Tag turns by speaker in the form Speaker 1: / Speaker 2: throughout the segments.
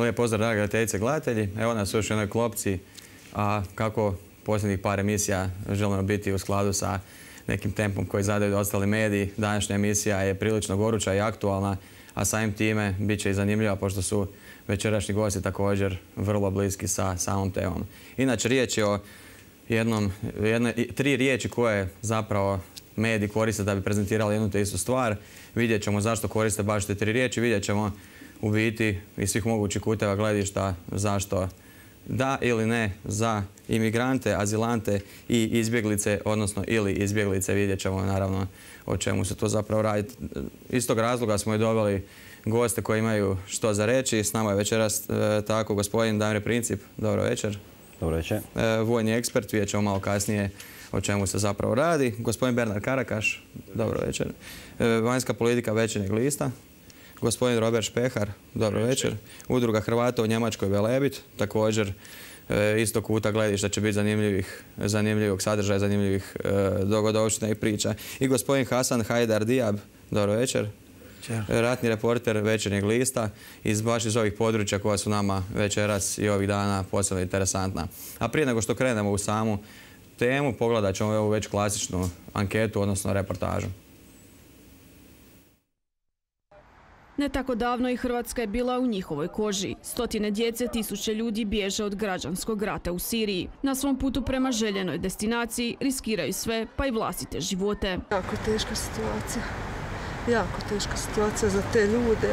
Speaker 1: Lijep pozdrav, dragi gledateljice gledatelji. Evo nas u još jednoj klopci. A, kako posljednjih par emisija želimo biti u skladu sa nekim tempom koji zadaju ostali mediji. Današnja emisija je prilično goruća i aktualna, a samim time bit će i zanimljiva pošto su večerašnji gosti također vrlo bliski sa samom temom. Inače, riječ je o jednom, jedne, tri riječi koje zapravo mediji koriste da bi prezentirali jednu te istu stvar. Vidjet ćemo zašto koriste baš te tri riječi, vidjet ćemo u biti iz svih mogućih kuteva gledišta zašto da ili ne za imigrante, azilante i izbjeglice, odnosno ili izbjeglice, vidjet ćemo naravno o čemu se to zapravo radi. Iz tog razloga smo i doveli goste koji imaju što za reći. S nama je večeras e, tako gospodin Damir Princip. Dobro večer. Dobro večer. E, vojni ekspert, vidjet ćemo malo kasnije o čemu se zapravo radi. Gospodin Bernard Karakaš, dobro večer. E, vanjska politika večernjeg lista, gospodin Robert Špehar, dobro večer, udruga Hrvata u Njemačkoj Velebit, također e, isto kuta gledišta će biti zanimljivih, zanimljivog sadržaja, zanimljivih e, dogodovština i priča. I gospodin Hasan Hajdar Dijab, dobro večer. Ratni reporter večernjeg lista iz baš iz ovih područja koja su nama večeras i ovih dana posebno interesantna. A prije nego što krenemo u samu temu, pogledat ćemo ovu već klasičnu anketu, odnosno reportažu.
Speaker 2: Ne tako davno i Hrvatska je bila u njihovoj koži. Stotine djece, tisuće ljudi bježe od građanskog rata u Siriji. Na svom putu prema željenoj destinaciji riskiraju sve, pa i vlastite živote. Jako teška situacija. Jako teška situacija za te ljude,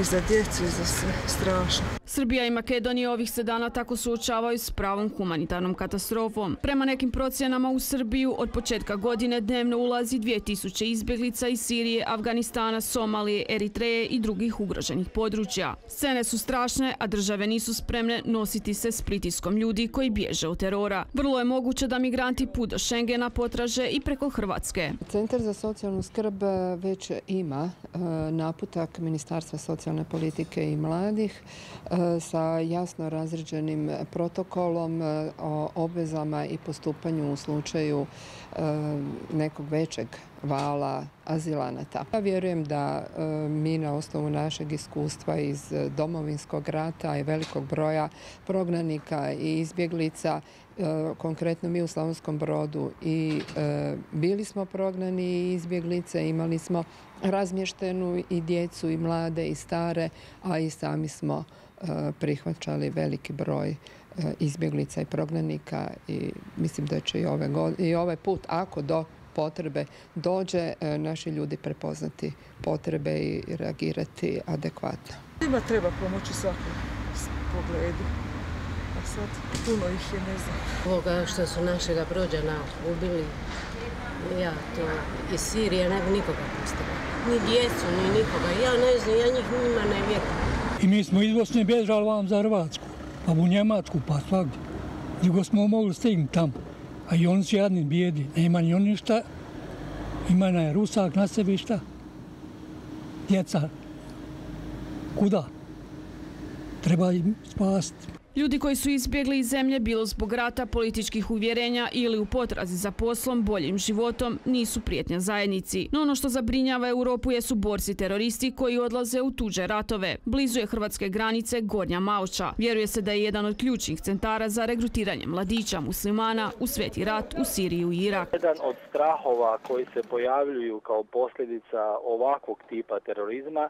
Speaker 2: i za djecu i za sve. Strašno. Srbija i Makedonija ovih se dana tako suočavaju s pravom humanitarnom katastrofom. Prema nekim procjenama u Srbiju od početka godine dnevno ulazi 2000 izbjeglica iz Sirije, Afganistana, Somalije, Eritreje i drugih ugroženih područja. Scene su strašne, a države nisu spremne nositi se s pritiskom ljudi koji bježe od terora. Vrlo je moguće da migranti put do Šengena potraže i preko Hrvatske. Centar za socijalnu skrb već ima e, naputak Ministarstva socijal socijalne politike i mladih e, sa jasno razređenim protokolom e, o obvezama i postupanju u slučaju e, nekog većeg vala azilanata. Ja vjerujem da mi na osnovu našeg iskustva iz domovinskog rata i velikog broja prognanika i izbjeglica konkretno mi u Slavonskom brodu i bili smo prognani i izbjeglice, imali smo razmještenu i djecu i mlade i stare, a i sami smo e, prihvaćali veliki broj e, izbjeglica i prognanika i mislim da će i, ovaj put, ako do potrebe dođe, e, naši ljudi prepoznati potrebe i reagirati adekvatno. Ima treba pomoći svakom pogledu. A sad puno ih je, ne znam. Ovoga što su našega brođana ubili, ja to iz Sirije ne nikoga ni djecu, ni nikoga. Ja ne znam, ja njih njima ne vjerujem.
Speaker 3: I mi smo iz Bosne bježali vam za Hrvatsku, pa u Njemačku, pa svakdje. Nego smo mogli stignuti tamo. A i oni su jadni bijedi, ima ni oni šta.
Speaker 4: Ima na Rusak na sebi šta. Djeca, kuda?
Speaker 5: Treba im spasiti.
Speaker 2: Ljudi koji su izbjegli iz zemlje bilo zbog rata, političkih uvjerenja ili u potrazi za poslom, boljim životom, nisu prijetnja zajednici. No ono što zabrinjava Europu jesu borci teroristi koji odlaze u tuđe ratove. Blizu je hrvatske granice Gornja Mauča. Vjeruje se da je jedan od ključnih centara za regrutiranje mladića muslimana u sveti rat u Siriju i Irak. Jedan od strahova koji se
Speaker 4: pojavljuju kao posljedica ovakvog tipa terorizma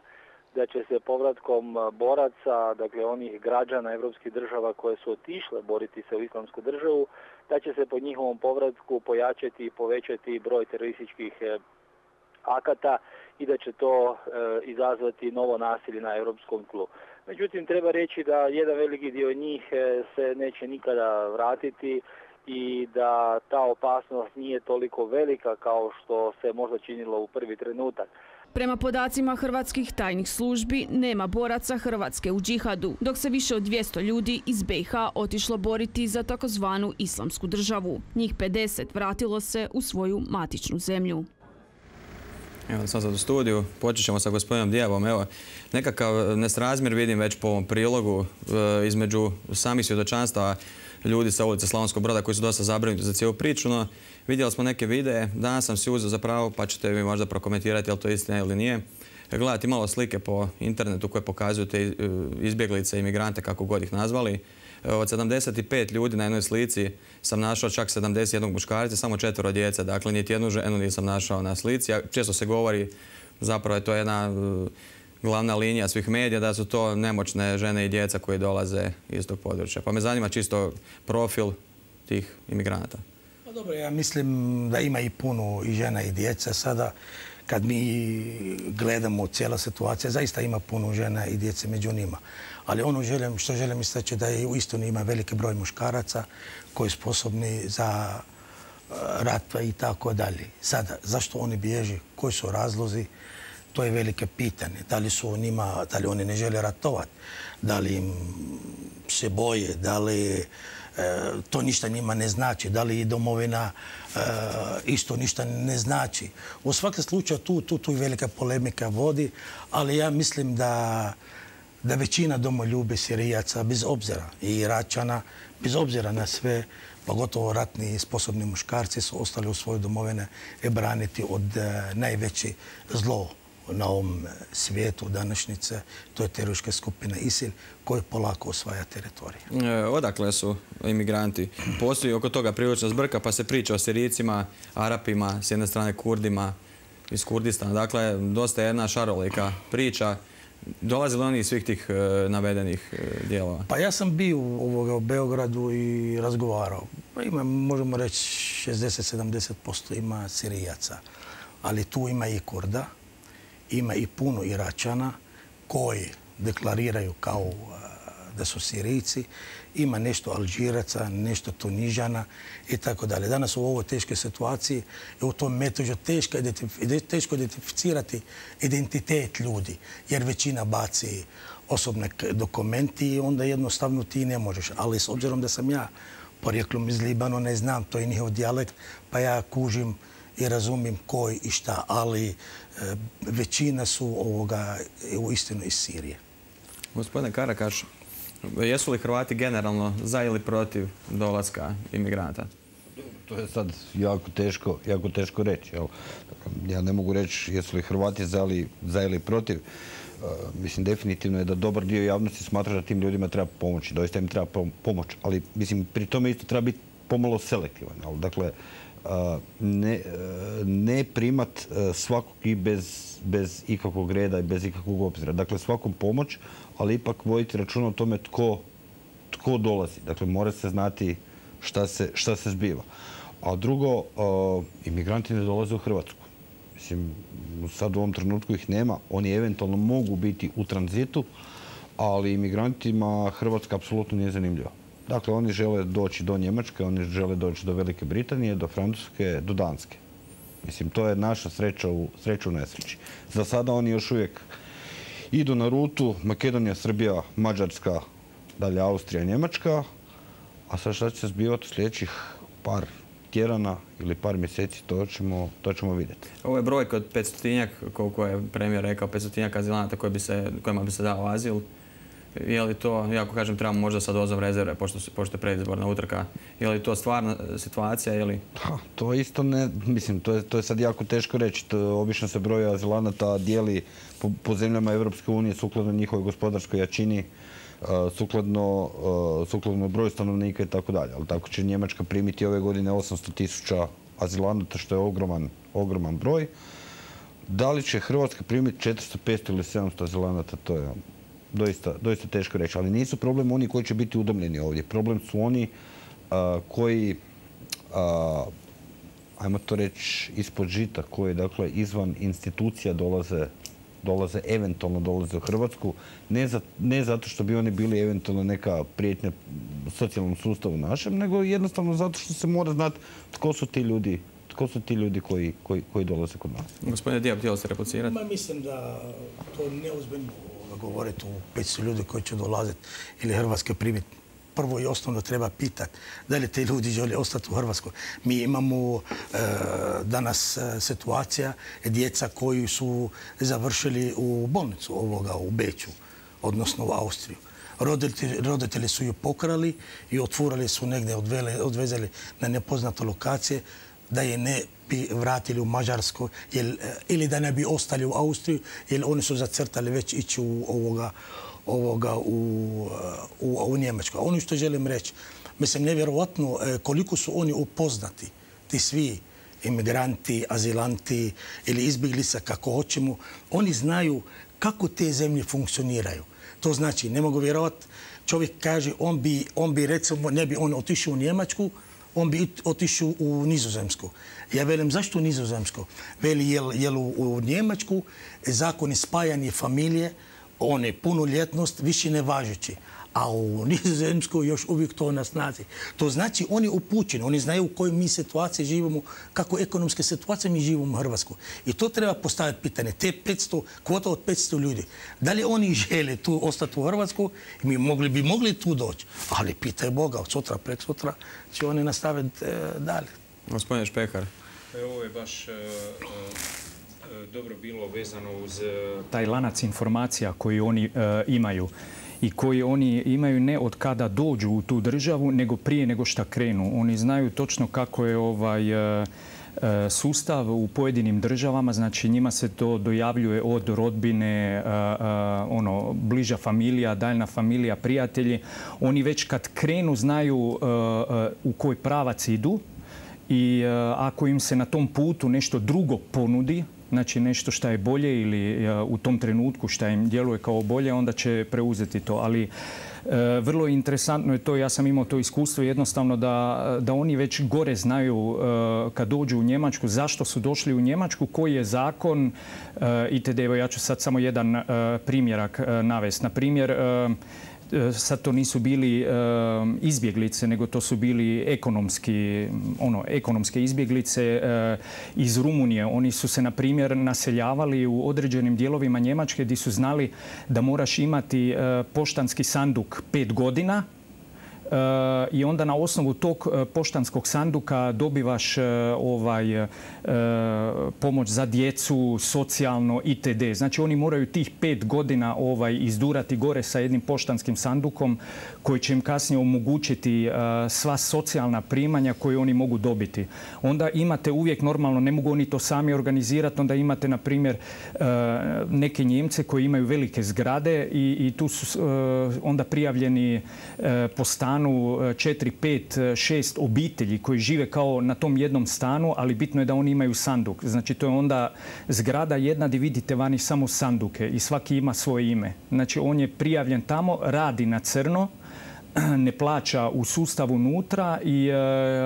Speaker 4: da će se povratkom boraca, dakle onih građana evropskih država koje su otišle boriti se u islamsku državu, da će se po njihovom povratku pojačati i povećati broj terorističkih e, akata i da će to e, izazvati novo nasilje na europskom tlu. Međutim, treba reći da jedan veliki dio njih e, se neće nikada vratiti i da ta opasnost nije toliko velika kao što se možda činilo u prvi trenutak.
Speaker 2: Prema podacima hrvatskih tajnih službi nema boraca Hrvatske u džihadu, dok se više od 200 ljudi iz BiH otišlo boriti za takozvanu islamsku državu. Njih 50 vratilo se u svoju matičnu zemlju.
Speaker 1: Evo sam sad u studiju, počet ćemo sa gospodinom Dijavom. Evo, nekakav nesrazmjer vidim već po ovom prilogu e, između samih svjedočanstva ljudi sa ulice Slavonskog broda koji su dosta zabrinuti za cijelu priču, no vidjeli smo neke videe. Danas sam si uzeo za pravo, pa ćete mi možda prokomentirati je to istina ili nije. Gledati malo slike po internetu koje pokazuju te e, izbjeglice, imigrante, kako god ih nazvali. E, od 75 ljudi na jednoj slici sam našao čak 71 muškarca, samo četvero djece. Dakle, niti jednu ženu nisam našao na slici. Često se govori, zapravo je to jedna glavna linija svih medija, da su to nemoćne žene i djeca koji dolaze iz tog područja. Pa me zanima čisto profil tih imigranata.
Speaker 4: Pa dobro, ja mislim da ima i puno i žena i djeca sada. Kad mi gledamo cijela situacija, zaista ima puno žena i djece među njima. Ali ono što želim istaći da je u istinu ima veliki broj muškaraca koji su sposobni za e, ratva pa i tako dalje. Sada, zašto oni bježi? Koji su razlozi? to je velike pitanje. Da li su njima, da li oni ne žele ratovati, da li im se boje, da li e, to ništa njima ne znači, da li domovina e, isto ništa ne znači. U svakom slučaju tu, tu, tu velika polemika vodi, ali ja mislim da da većina domoljubi Sirijaca, bez obzira i Iračana, bez obzira na sve, pogotovo ratni i sposobni muškarci su ostali u svoje domovine i braniti od e, najvećih zlo na ovom e, svijetu današnjice, to je teroriška skupina ISIL koja polako osvaja teritorija.
Speaker 1: E, odakle su imigranti? Postoji oko toga prilična zbrka pa se priča o Sirijicima, Arapima, s jedne strane Kurdima iz Kurdistana. Dakle, dosta je jedna šarolika priča. Dolazilo li oni iz svih tih e, navedenih dijelova?
Speaker 4: Pa ja sam bio u Beogradu i razgovarao. Pa ima, možemo reći, 60-70% ima Sirijaca. Ali tu ima i Kurda ima i puno Iračana koji deklariraju kao eh, da su Sirijci, ima nešto Alžiraca, nešto Tunižana i tako dalje. Danas u ovoj teškoj situaciji je u tom metođu teško, teško identificirati identitet ljudi, jer većina baci osobne dokumenti i onda jednostavno ti ne možeš. Ali s obzirom da sam ja porijeklom iz Libano, ne znam, to je njihov dijalekt, pa ja kužim i razumijem koji i šta, ali e, većina su ovoga e, u istinu iz Sirije.
Speaker 1: Gospodine Karakaš, jesu li Hrvati generalno za ili protiv dolaska
Speaker 6: imigranata? To je sad jako teško, teško reći. Ja ne mogu reći jesu li Hrvati za ili, protiv. E, mislim, definitivno je da dobar dio javnosti smatra da tim ljudima treba pomoći. Doista im treba pomoć. Ali, mislim, pri tome isto treba biti pomalo selektivan. Dakle, ne, primat e, svakog i bez, ikakvog reda i bez ikakvog obzira. Dakle, svakom pomoć, ali ipak voditi računa o tome tko, dolazi. Dakle, mora se znati šta se, šta se zbiva. A drugo, e, imigranti ne dolaze u Hrvatsku. Mislim, sad u ovom trenutku ih nema. Oni eventualno mogu biti u tranzitu, ali imigrantima Hrvatska apsolutno nije zanimljiva. Dakle, oni žele doći do Njemačke, oni žele doći do Velike Britanije, do Francuske, do Danske. Mislim, to je naša sreća u, nesreći. Za sada oni još uvijek idu na rutu Makedonija, Srbija, Mađarska, dalje Austrija, Njemačka. A sad šta će se zbivati u sljedećih par tjerana ili par mjeseci, to ćemo, to ćemo vidjeti.
Speaker 1: Ovo je broj od 500-tinjak, koliko je premijer rekao, 500-tinjak azilanata kojima bi se dao azil je li to, jako kažem, trebamo možda sad dozom rezerve, pošto, je predizborna utrka, je
Speaker 6: li to stvarna e, situacija ili... to isto ne, mislim, to je, sad jako teško reći. obično se broj azilanata dijeli po, zemljama Evropske unije sukladno njihovoj gospodarskoj jačini, e, e, sukladno, broju stanovnika i tako dalje. Ali tako će Njemačka primiti ove godine 800 tisuća azilanata, što je ogroman, ogroman broj. Da li će Hrvatska primiti 400, 500 ili 700 azilanata, to je doista, teško reći. Ali nisu problem oni koji će biti udomljeni ovdje. Problem su oni koji, ajmo to reći, ispod žita, koji dakle izvan institucija dolaze dolaze, eventualno dolaze u Hrvatsku, ne, zato što bi oni bili eventualno neka prijetnja socijalnom sustavu našem, nego jednostavno zato što se mora znati tko su ti ljudi tko su ti ljudi koji, dolaze kod nas.
Speaker 4: Gospodine Dijab, djelo se replicirati? Mislim da to neozbiljno govoriti u 500 ljudi koji će dolaziti ili Hrvatske primiti. Prvo i osnovno treba pitati da li te ljudi žele ostati u Hrvatskoj. Mi imamo e, danas e, situacija djeca koji su završili u bolnicu ovoga u Beću, odnosno u Austriju. Roditelji, su ju pokrali i otvorili su negdje, odvezali na nepoznate lokacije da je ne bi vratili u Mađarsku eh, ili da ne bi ostali u Austriju jer oni su zacrtali već ići u ovoga, ovoga u, eh, Njemačku. Ono što želim reći, mislim nevjerovatno eh, koliko su oni upoznati, ti svi imigranti, azilanti ili se kako hoćemo, oni znaju kako te zemlje funkcioniraju. To znači, ne mogu vjerovati, čovjek kaže on bi, on bi recimo, ne bi on otišao u Njemačku, on bi otišao u Nizozemsku. Ja velim, zašto u Nizozemsku? Veli, jel, u, Njemačku zakon je spajanje familije, on je punoljetnost, više ne važeći a u Nizozemskoj još uvijek to na snazi. To znači oni upućeni, oni znaju u kojoj mi situaciji živimo, kako ekonomske situacije mi živimo u Hrvatskoj. I to treba postaviti pitanje. Te 500, kvota od 500 ljudi, da li oni žele tu ostati u Hrvatskoj, mi mogli bi mogli tu doći. Ali pitaj Boga, od sutra, prek sutra će
Speaker 3: oni nastaviti e, dalje. Gospodin Špekar. E, ovo je baš e, dobro bilo vezano uz... Taj lanac informacija koji oni imaju i koje oni imaju ne od kada dođu u tu državu, nego prije nego što krenu. Oni znaju točno kako je ovaj e, e, sustav u pojedinim državama, znači njima se to dojavljuje od rodbine, e, ono, bliža familija, daljna familija, prijatelji. Oni već kad krenu znaju u koji pravac idu i ako im se na tom putu nešto drugo ponudi, znači nešto što je bolje ili e, u tom trenutku što im djeluje kao bolje, onda će preuzeti to. Ali e, vrlo interesantno je to, ja sam imao to iskustvo jednostavno da, da oni već gore znaju e, kad dođu u Njemačku, zašto su došli u Njemačku, koji je zakon itd. Evo ja ću sad samo jedan primjerak navesti. Na primjer, E, sad to nisu bili e, izbjeglice, nego to su bili ekonomski, ono, ekonomske izbjeglice e, iz Rumunije. Oni su se, na primjer, naseljavali u određenim dijelovima Njemačke gdje su znali da moraš imati poštanski sanduk pet godina, i onda na osnovu tog e, poštanskog sanduka dobivaš e, ovaj e, pomoć za djecu, socijalno itd. Znači oni moraju tih pet godina ovaj izdurati gore sa jednim poštanskim sandukom koji će im kasnije omogućiti e, sva socijalna primanja koje oni mogu dobiti. Onda imate uvijek normalno, ne mogu oni to sami organizirati, onda imate na primjer e, neke Njemce koji imaju velike zgrade i, tu su e, onda prijavljeni po stanu 4, 5, 6 obitelji koji žive kao na tom jednom stanu, ali bitno je da oni imaju sanduk. Znači to je onda zgrada jedna gdje vidite vani samo sanduke i svaki ima svoje ime. Znači on je prijavljen tamo, radi na crno, ne plaća u sustavu unutra i e,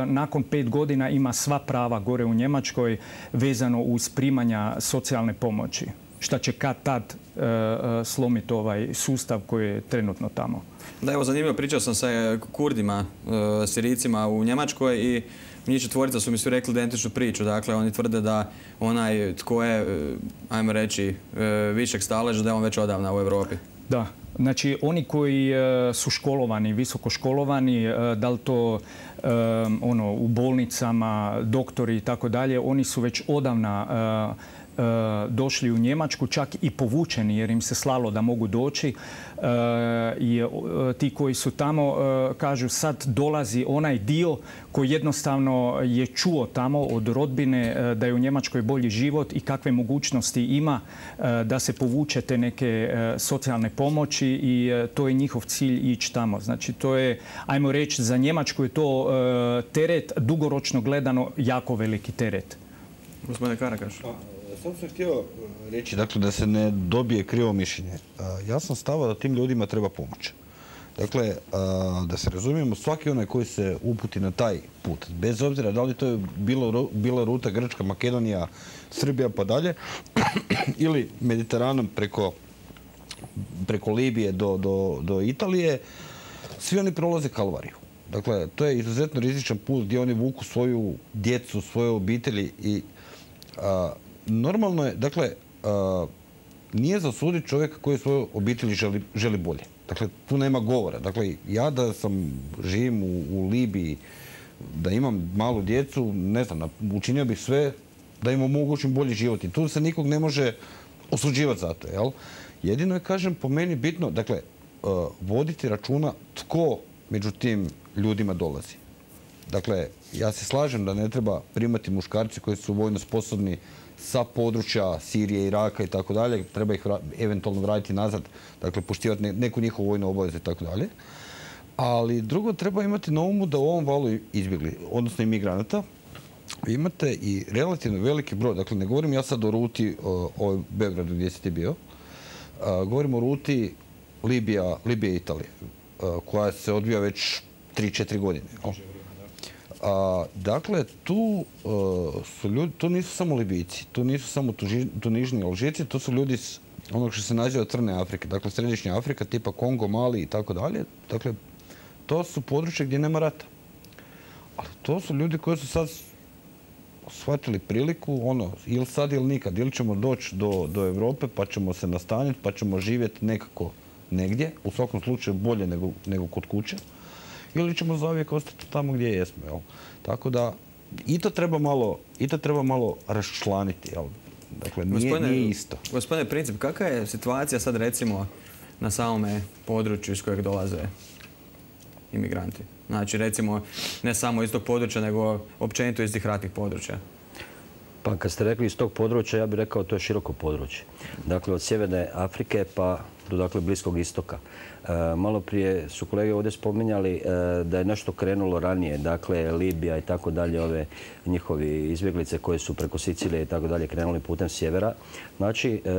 Speaker 3: nakon pet godina ima sva prava gore u Njemačkoj vezano uz primanja socijalne pomoći. Šta će kad tad e, e, slomiti ovaj sustav koji je trenutno tamo.
Speaker 1: Da, evo zanimljivo, pričao sam sa kurdima, Siricima u Njemačkoj i njih četvorica su mi svi rekli identičnu priču. Dakle, oni tvrde da onaj tko je, ajmo reći, višeg staleža, da je on već odavna u Europi.
Speaker 3: Da, znači oni koji e, su školovani, visoko školovani, e, da li to e, ono, u bolnicama, doktori i tako dalje, oni su već odavna E, došli u Njemačku, čak i povučeni jer im se slalo da mogu doći. I e, ti koji su tamo e, kažu sad dolazi onaj dio koji jednostavno je čuo tamo od rodbine da je u Njemačkoj bolji život i kakve mogućnosti ima da se povuče te neke socijalne pomoći i to je njihov cilj ići tamo. Znači to je, ajmo reći, za Njemačku je to teret, dugoročno gledano jako veliki teret.
Speaker 1: Gospodine Karakaš.
Speaker 6: Pa, samo sam htio uh, reći, dakle, da se ne dobije krivo mišljenje. Uh, ja sam stavao da tim ljudima treba pomoć. Dakle, uh, da se razumijemo, svaki onaj koji se uputi na taj put, bez obzira da li to je bila ruta Grčka, Makedonija, Srbija pa dalje, ili Mediteranom preko, Libije do, Italije, svi oni prolaze Kalvariju. Dakle, to je izuzetno rizičan put gdje oni vuku svoju djecu, svoje obitelji i normalno je, dakle, nije nije zasuditi čovjek koji svoju obitelji želi, bolje. Dakle, tu nema govora. Dakle, ja da sam, živim u, Libiji, da imam malu djecu, ne znam, učinio bih sve da im omogućim bolji život. I tu se nikog ne može osuđivati za to, jel? Jedino je, kažem, po meni bitno, dakle, voditi računa tko među tim ljudima dolazi. Dakle, ja se slažem da ne treba primati muškarci koji su vojno sposobni sa područja Sirije, Iraka i tako dalje. Treba ih eventualno vratiti nazad, dakle poštivati neku njihovu vojnu obavezu i tako dalje. Ali drugo, treba imati na umu da u ovom valu izbjegli, odnosno imigranata, imate i relativno veliki broj. Dakle, ne govorim ja sad o ruti o Beogradu gdje si ti bio. Govorim o ruti Libija, Libije i Italije, koja se odvija već 3-4 godine. A, dakle, tu e, nisu samo Libici, tu nisu samo tunižni Alžici, tu su ljudi onog što se naziva Crne Afrike, dakle Središnja Afrika, tipa Kongo, Mali i tako dalje. Dakle, to su područje gdje nema rata. Ali to su ljudi koji su sad shvatili priliku, ono, ili sad ili nikad, ili ćemo doći do, do Europe pa ćemo se nastaniti, pa ćemo živjeti nekako negdje, u svakom slučaju bolje nego, nego kod kuće ili ćemo zauvijek ostati tamo gdje jesmo. Jel? Tako da i to treba malo, i to treba malo raščlaniti. Jel? Dakle, nije, gospodine, isto. Gospodine Princip, kakva je situacija
Speaker 1: sad recimo
Speaker 6: na samome
Speaker 1: području iz kojeg dolaze imigranti? Znači recimo ne samo iz tog područja, nego općenito iz tih ratnih područja.
Speaker 5: Pa kad ste rekli iz tog područja, ja bih rekao to je široko područje. Dakle, od Sjeverne Afrike pa do dakle, Bliskog istoka. E, Malo prije su kolege ovdje spominjali e, da je nešto krenulo ranije, dakle Libija i tako dalje, ove njihovi izbjeglice koje su preko Sicilije i tako dalje krenuli putem sjevera. Znači, e,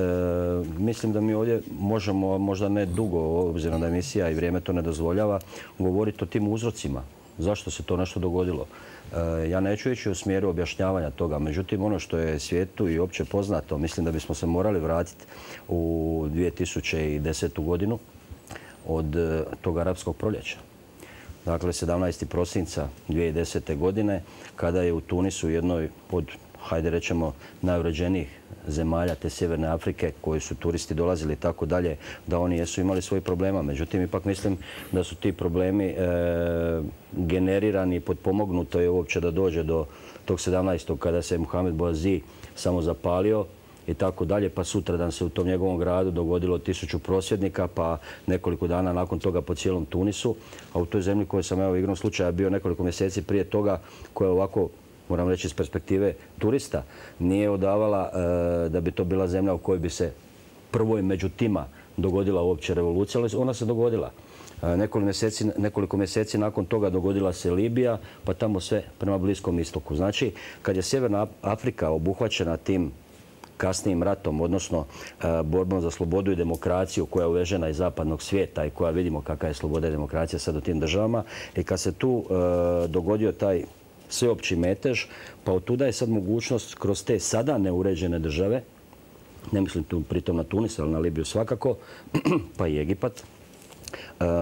Speaker 5: mislim da mi ovdje možemo, možda ne dugo, obzirom da emisija i vrijeme to ne dozvoljava, govoriti o tim uzrocima. Zašto se to nešto dogodilo? Ja neću ići u smjeru objašnjavanja toga, međutim ono što je svijetu i opće poznato, mislim da bismo se morali vratiti u 2010. godinu od e, tog arapskog proljeća. Dakle, 17. prosinca 2010. godine, kada je u Tunisu jednoj od, hajde rećemo, najuređenijih zemalja te Sjeverne Afrike koji su turisti dolazili i tako dalje, da oni jesu imali svojih problema. Međutim, ipak mislim da su ti problemi e, generirani i potpomognuto je uopće da dođe do tog 17. kada se Mohamed Boazi samo zapalio i tako dalje, pa sutradan se u tom njegovom gradu dogodilo tisuću prosvjednika, pa nekoliko dana nakon toga po cijelom Tunisu, a u toj zemlji koju sam evo igrom slučaja bio nekoliko mjeseci prije toga, koja je ovako moram reći iz perspektive turista, nije odavala e, da bi to bila zemlja u kojoj bi se prvo među tima dogodila uopće revolucija, ali ona se dogodila. E, nekoliko mjeseci nakon toga dogodila se Libija, pa tamo sve prema Bliskom istoku. Znači, kad je Sjeverna Afrika obuhvaćena tim kasnijim ratom, odnosno e, borbom za slobodu i demokraciju koja je uvežena iz zapadnog svijeta i koja vidimo kakva je sloboda i demokracija sad u tim državama. I kad se tu e, dogodio taj sveopći metež, pa od tuda je sad mogućnost kroz te sada neuređene države, ne mislim tu pritom na Tunis, ali na Libiju svakako, pa i Egipat, e,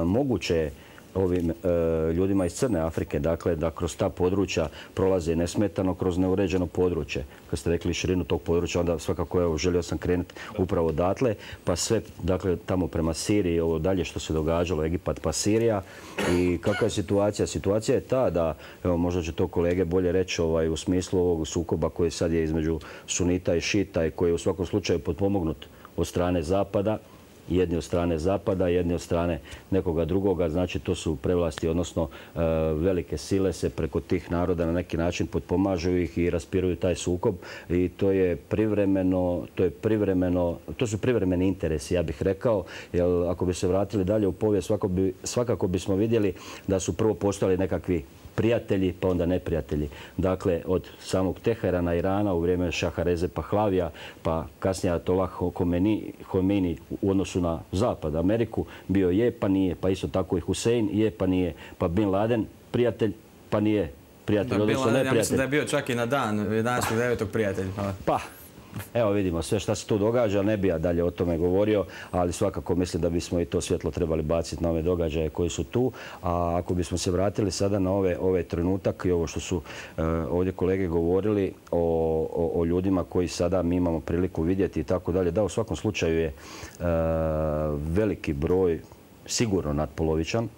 Speaker 5: moguće je ovim e, ljudima iz Crne Afrike, dakle da kroz ta područja prolaze nesmetano kroz neuređeno područje. Kad ste rekli širinu tog područja, onda svakako je želio sam krenuti upravo odatle, pa sve dakle tamo prema Siriji, ovo dalje što se događalo, Egipat pa Sirija i kakva je situacija? Situacija je ta da, evo možda će to kolege bolje reći ovaj, u smislu ovog sukoba koji sad je između sunita i šita i koji je u svakom slučaju potpomognut od strane zapada, jedni od strane zapada, jedni od strane nekoga drugoga. Znači to su prevlasti, odnosno e, velike sile se preko tih naroda na neki način potpomažu ih i raspiruju taj sukob i to je privremeno, to je privremeno, to su privremeni interesi, ja bih rekao, jer ako bi se vratili dalje u povijest, svakako, svakako bismo vidjeli da su prvo postali nekakvi prijatelji pa onda neprijatelji. Dakle, od samog na Irana u vrijeme Šahareze Pahlavija pa kasnije to Khomeini u odnosu na Zapad, Ameriku, bio je pa nije, pa isto tako i Hussein je pa nije, pa Bin Laden prijatelj pa nije prijatelj, odnosno neprijatelj. Ja mislim da
Speaker 1: je bio čak i na dan 11.9. prijatelj. Pa, pa
Speaker 5: Evo vidimo sve šta se tu događa, ne bi ja dalje o tome govorio, ali svakako mislim da bismo i to svjetlo trebali baciti na ove događaje koji su tu. A ako bismo se vratili sada na ove, trenutak i ovo što su e, ovdje kolege govorili o, ljudima koji sada mi imamo priliku vidjeti i tako dalje, da u svakom slučaju je e, veliki broj sigurno nadpolovičan,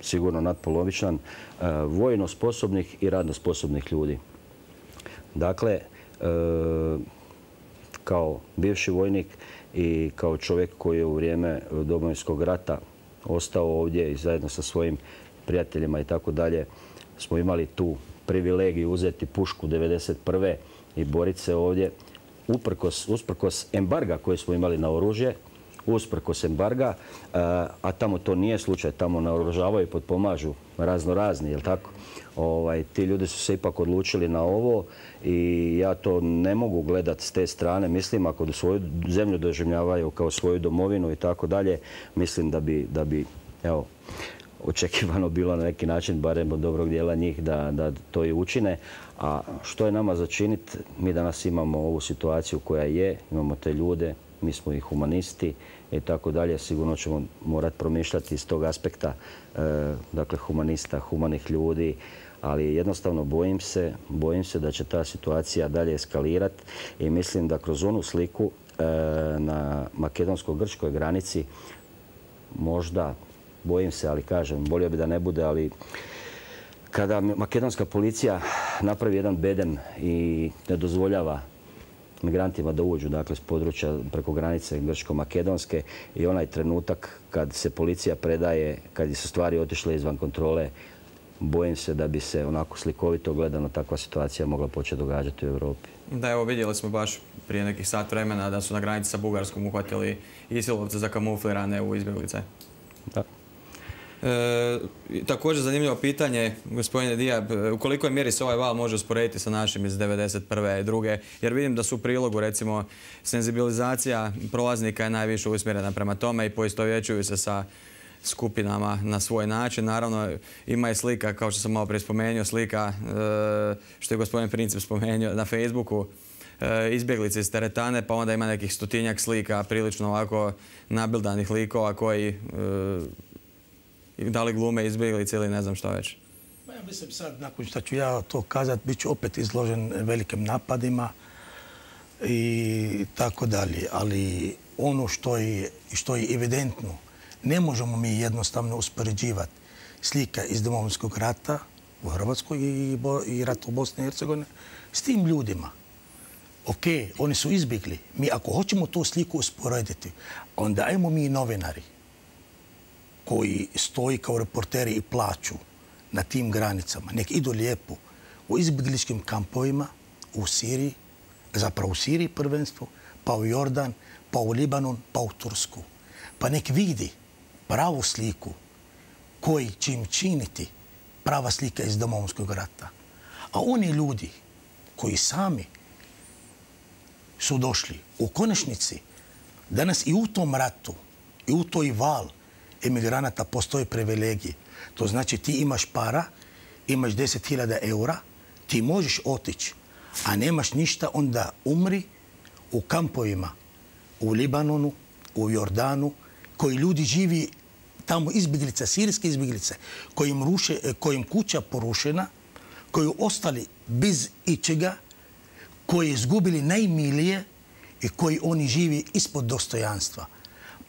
Speaker 5: sigurno nadpolovičan, e, vojno sposobnih i radno sposobnih ljudi. Dakle, kao bivši vojnik i kao čovjek koji je u vrijeme domovinskog rata ostao ovdje i zajedno sa svojim prijateljima i tako dalje smo imali tu privilegiju uzeti pušku 1991. i boriti se ovdje usprkos embarga koje smo imali na oružje, usprkos embarga, a tamo to nije slučaj, tamo naoružavaju i potpomažu razno razni, jel tako? Ovaj, ti ljudi su se ipak odlučili na ovo i ja to ne mogu gledati s te strane. Mislim, ako svoju zemlju doživljavaju kao svoju domovinu i tako dalje, mislim da bi, da bi evo, očekivano bilo na neki način, barem od dobrog dijela njih, da, da to i učine. A što je nama začiniti? Mi danas imamo ovu situaciju koja je, imamo te ljude, mi smo i humanisti i tako dalje. Sigurno ćemo morati promišljati iz tog aspekta E, dakle humanista, humanih ljudi, ali jednostavno bojim se, bojim se da će ta situacija dalje eskalirati i mislim da kroz onu sliku e, na makedonsko-grčkoj granici možda, bojim se, ali kažem, bolio bi da ne bude, ali kada makedonska policija napravi jedan bedem i ne dozvoljava migrantima da uđu dakle, s područja preko granice Grčko-Makedonske i onaj trenutak kad se policija predaje, kad su stvari otišle izvan kontrole, bojim se da bi se onako slikovito gledano takva situacija mogla početi događati u Europi.
Speaker 1: Da, evo vidjeli smo baš prije nekih sat vremena da su na granici sa Bugarskom uhvatili isilovce za kamuflirane u izbjeglice. Da. E, također zanimljivo pitanje, gospodine Dijab, e, u kolikoj mjeri se ovaj val može usporediti sa našim iz 1991. i druge? Jer vidim da su u prilogu, recimo, senzibilizacija prolaznika je najviše usmjerena prema tome i poistovjećuju se sa skupinama na svoj način. Naravno, ima i slika, kao što sam malo prije spomenuo, slika e, što je gospodin Princip spomenuo na Facebooku, e, izbjeglice iz teretane, pa onda ima nekih stotinjak slika, prilično ovako nabildanih likova koji da li glume izbjeglice ili ne znam šta već.
Speaker 4: Pa ja mislim sad, nakon što ću ja to kazat, bit ću opet izložen velikim napadima i tako dalje. Ali ono što je, evidentno, ne možemo mi jednostavno uspoređivati slika iz domovinskog rata u Hrvatskoj i, ratu u Bosni i Hercegovini s tim ljudima. Ok, oni su izbjegli. Mi ako hoćemo tu sliku usporediti, onda ajmo mi novinari koji stoji kao reporteri i plaću na tim granicama, nek idu lijepo u izbjegličkim kampovima u Siriji, zapravo u Siriji prvenstvo, pa u Jordan, pa u Libanon, pa u Tursku. Pa nek vidi pravu sliku koji će im činiti prava slika iz domovinskog rata. A oni ljudi koji sami su došli u konešnici danas i u tom ratu i u toj val emigranata postoje privilegije. To znači ti imaš para, imaš 10.000 eura, ti možeš otići, a nemaš ništa, onda umri u kampovima, u Libanonu, u Jordanu, koji ljudi živi tamo izbjeglice, sirijske izbjeglice, kojim, kuća porušena, koji ostali bez ičega, koji izgubili najmilije i koji oni živi ispod dostojanstva.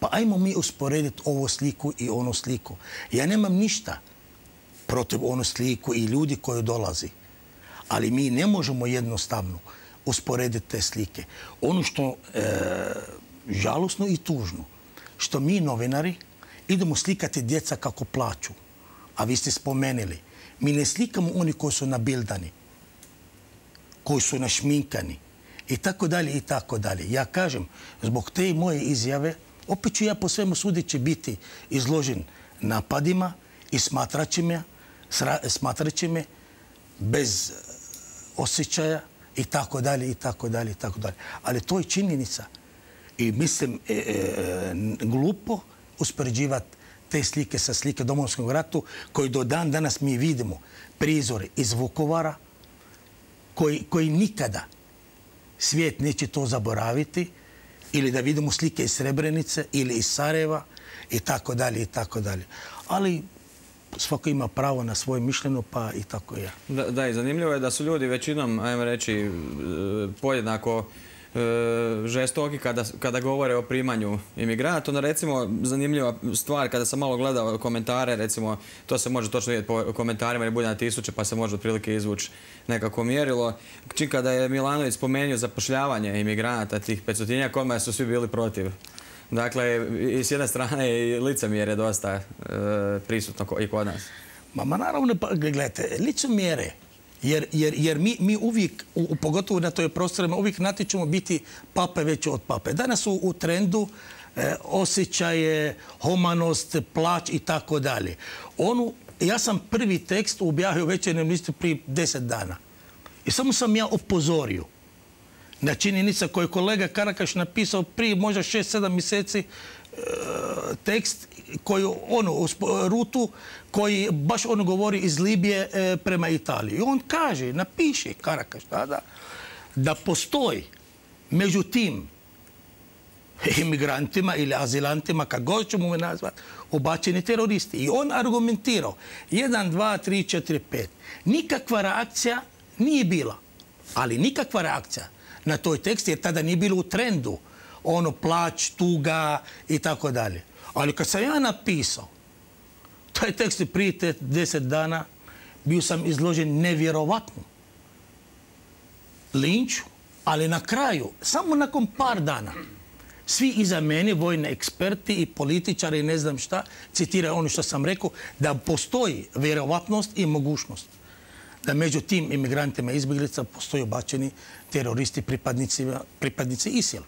Speaker 4: Pa ajmo mi usporediti ovu sliku i onu sliku. Ja nemam ništa protiv onu sliku i ljudi koji dolazi. Ali mi ne možemo jednostavno usporediti te slike. Ono što e, žalosno i tužno, što mi novinari idemo slikati djeca kako plaću. A vi ste spomenuli, mi ne slikamo oni koji su nabildani, koji su našminkani i tako dalje i tako dalje. Ja kažem, zbog te moje izjave opet ću ja po svemu sudeći biti izložen napadima i smatraći me, bez e, osjećaja i tako dalje, i tako dalje, i tako dalje. Ali to je činjenica. I mislim, e, e, glupo uspoređivati te slike sa slike Domovskog ratu koji do dan danas mi vidimo prizore iz Vukovara koji nikada svijet neće to zaboraviti ili da vidimo slike iz Srebrenice ili iz Sarajeva i tako dalje i tako dalje. Ali svako ima pravo na svoje mišljenu pa i tako ja.
Speaker 1: Da, i zanimljivo je da su ljudi većinom, ajmo reći, e, pojednako... E, žestoki kada, kada govore o primanju imigranata. Onda recimo zanimljiva stvar kada sam malo gledao komentare, recimo to se može točno vidjeti po komentarima jer bude na tisuće pa se može otprilike izvući nekako mjerilo. Čim kada je Milanović spomenuo zapošljavanje imigranata tih 500 kome su svi bili protiv. Dakle, i s jedne strane i licemjer je dosta
Speaker 4: e, prisutno i kod nas. Ma, naravno, pa, gledajte, licemjere jer, mi, uvijek, pogotovo na toj prostorima, uvijek natječemo biti pape veće od pape. Danas su u trendu eh, osjećaje, homanost, plać i tako dalje. Onu, ja sam prvi tekst objavio u večernjem listu prije deset dana. I samo sam ja opozorio na činjenica koju je kolega Karakaš napisao prije možda šest, sedam mjeseci tekst koju ono, rutu koji baš on govori iz Libije e, prema Italiji. on kaže, napiše Karakaš tada, da postoji među tim imigrantima ili azilantima, kako god ćemo me nazvati, obačeni teroristi. I on argumentirao, jedan, dva, tri, četiri, pet Nikakva reakcija nije bila, ali nikakva reakcija na toj tekst jer tada nije bilo u trendu ono plać, tuga i tako dalje. Ali kad sam ja napisao, taj tekst je prije te deset dana bio sam izložen nevjerovatno linču, ali na kraju, samo nakon par dana, svi iza mene, vojni eksperti i političari i ne znam šta, citiraju ono što sam rekao, da postoji vjerovatnost i mogućnost da među tim imigrantima izbjeglica postoji obačeni teroristi pripadnici, pripadnici ISIL.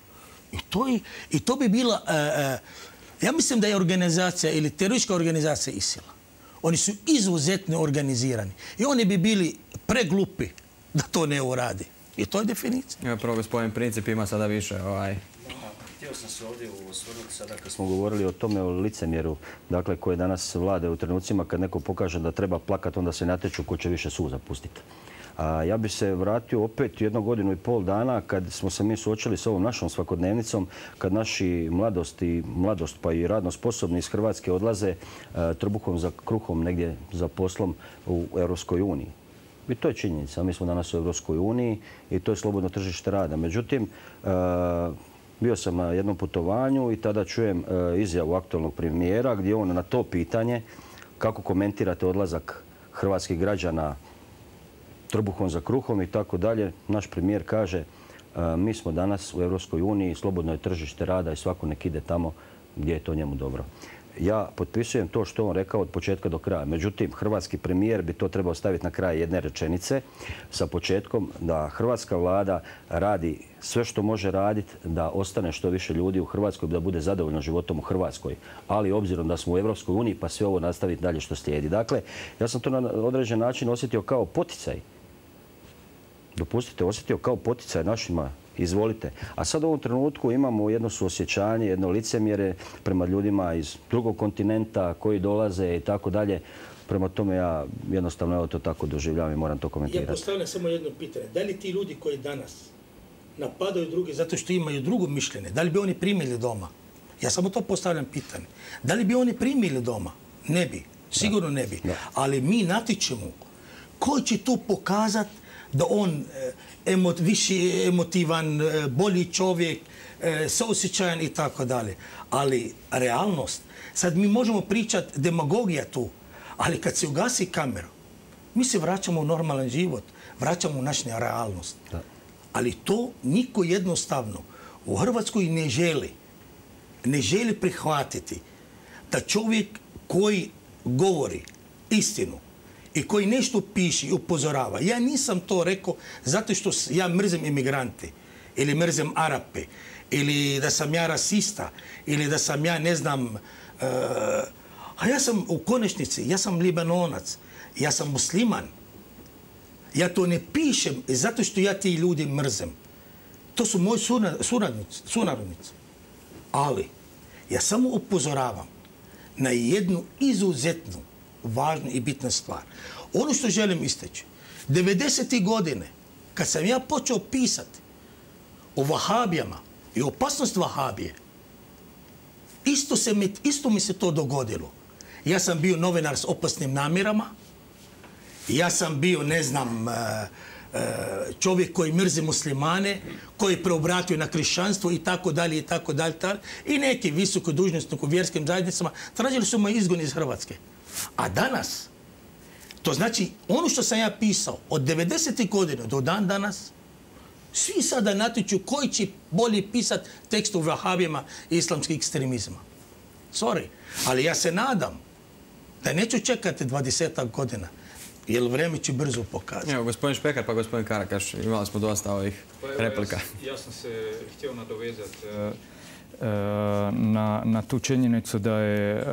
Speaker 4: I to, bi bila... E, e, ja mislim da je organizacija ili teroristička organizacija Isila. Oni su izuzetno organizirani. I oni bi bili
Speaker 5: preglupi da to ne uradi. I to je definicija. Ja, prvo gospodin Princip ima sada više ovaj, Htio sam se ovdje sada kad smo govorili o tome, o licemjeru, dakle, koje danas vlade u trenucima kad neko pokaže da treba plakat, onda se nateču ko će više suza pustiti. A ja bi se vratio opet jednu godinu i pol dana kad smo se mi suočili s ovom našom svakodnevnicom, kad naši mladosti, mladost pa i radno sposobni iz Hrvatske odlaze e, trbuhom za kruhom negdje za poslom u Europskoj uniji. I to je činjenica. Mi smo danas u Europskoj uniji i to je slobodno tržište rada. Međutim, e, bio sam na jednom putovanju i tada čujem e, izjavu aktualnog premijera gdje on na to pitanje kako komentirate odlazak hrvatskih građana trbuhom za kruhom i tako dalje. Naš premijer kaže e, mi smo danas u EU, uniji, slobodno je tržište rada i svako nek ide tamo gdje je to njemu dobro. Ja potpisujem to što on rekao od početka do kraja. Međutim, hrvatski premijer bi to trebao staviti na kraj jedne rečenice sa početkom da hrvatska vlada radi sve što može raditi, da ostane što više ljudi u Hrvatskoj, da bude zadovoljno životom u Hrvatskoj. Ali obzirom da smo u EU uniji, pa sve ovo nastaviti dalje što slijedi. Dakle, ja sam to na određen način osjetio kao poticaj dopustite, osjetio kao poticaj našima izvolite. A sad u ovom trenutku imamo jedno suosjećanje, jedno licemjere prema ljudima iz drugog kontinenta koji dolaze i tako dalje. Prema tome ja jednostavno evo to tako doživljavam i moram to komentirati. Ja postavljam
Speaker 4: samo jedno pitanje. Da li ti ljudi koji danas napadaju druge zato
Speaker 5: što imaju drugo
Speaker 4: mišljenje, da li bi oni primili doma? Ja samo to postavljam pitanje. Da li bi oni primili doma? Ne bi. Sigurno ne bi. Ali mi natičemo koji će to pokazati da on eh, više emotivan, eh, bolji čovjek, eh, saosjećajan i tako dalje. Ali realnost, sad mi možemo pričati demagogija tu, ali kad se ugasi kamera, mi se vraćamo u normalan život, vraćamo u našu realnost. Ali to niko jednostavno u Hrvatskoj ne želi. Ne želi prihvatiti da čovjek koji govori istinu, i koji nešto piše i upozorava. Ja nisam to rekao zato što ja mrzim imigrante ili mrzem Arape ili da sam ja rasista ili da sam ja ne znam... E, a ja sam u konačnici, ja sam libanonac, ja sam musliman. Ja to ne pišem zato što ja ti ljudi mrzem. To su moji sunarodnici. Ali ja samo upozoravam na jednu izuzetnu važna i bitna stvar. Ono što želim isteći, 90. godine, kad sam ja počeo pisati o vahabijama i opasnost vahabije, isto, se mi, se to dogodilo. Ja sam bio novinar s opasnim namjerama, ja sam bio, ne znam, eh, eh, čovjek koji mrzi muslimane, koji je preobratio na krišanstvo i tako dalje i tako dalje. I neki visoko dužnostnik u vjerskim zajednicama tražili su moj izgon iz Hrvatske. A danas, to znači ono što sam ja pisao od 90. godine do dan danas, svi sada natječu koji će bolje pisati tekst u vahabijama islamskih ekstremizma. Sorry, ali ja se nadam da neću čekati 20 godina jer vrijeme će brzo pokazati. Evo, gospodin
Speaker 3: Špekar pa gospodin Karakaš, imali smo dosta ovih pa replika. ja sam se htio nadovezati. E, E, na, tu činjenicu da je e,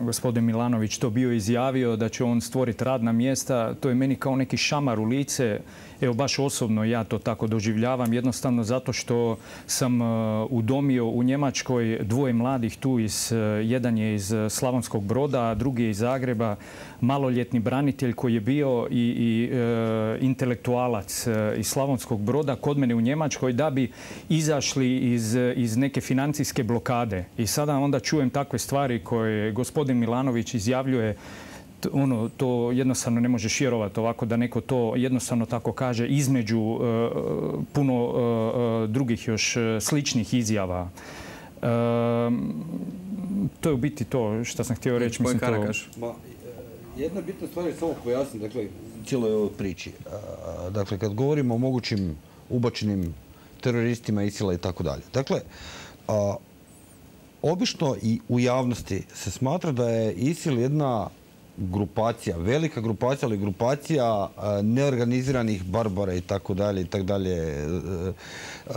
Speaker 3: gospodin Milanović to bio izjavio da će on stvoriti radna mjesta. To je meni kao neki šamar u lice Evo, baš osobno ja to tako doživljavam, jednostavno zato što sam e, udomio u Njemačkoj dvoje mladih tu, iz, e, jedan je iz e, Slavonskog broda, a drugi je iz Zagreba, maloljetni branitelj koji je bio i, intelektualac iz Slavonskog broda kod mene u Njemačkoj da bi izašli iz neke financijske blokade. I sada onda čujem takve stvari koje gospodin Milanović izjavljuje ono, to jednostavno ne možeš vjerovati ovako da neko to jednostavno tako kaže između e, puno e, e, drugih još sličnih izjava. To je u biti to što sam htio reći. Mislim,
Speaker 6: Ma, jedna bitna stvar je samo pojasniti, dakle, cijeloj ovoj priči. Dakle, kad govorimo o mogućim ubačenim teroristima, isila i tako dalje. Dakle, obično i u javnosti se smatra da je ISIL jedna grupacija, velika grupacija, ali grupacija e, neorganiziranih barbara i tako dalje i tako dalje, e, e,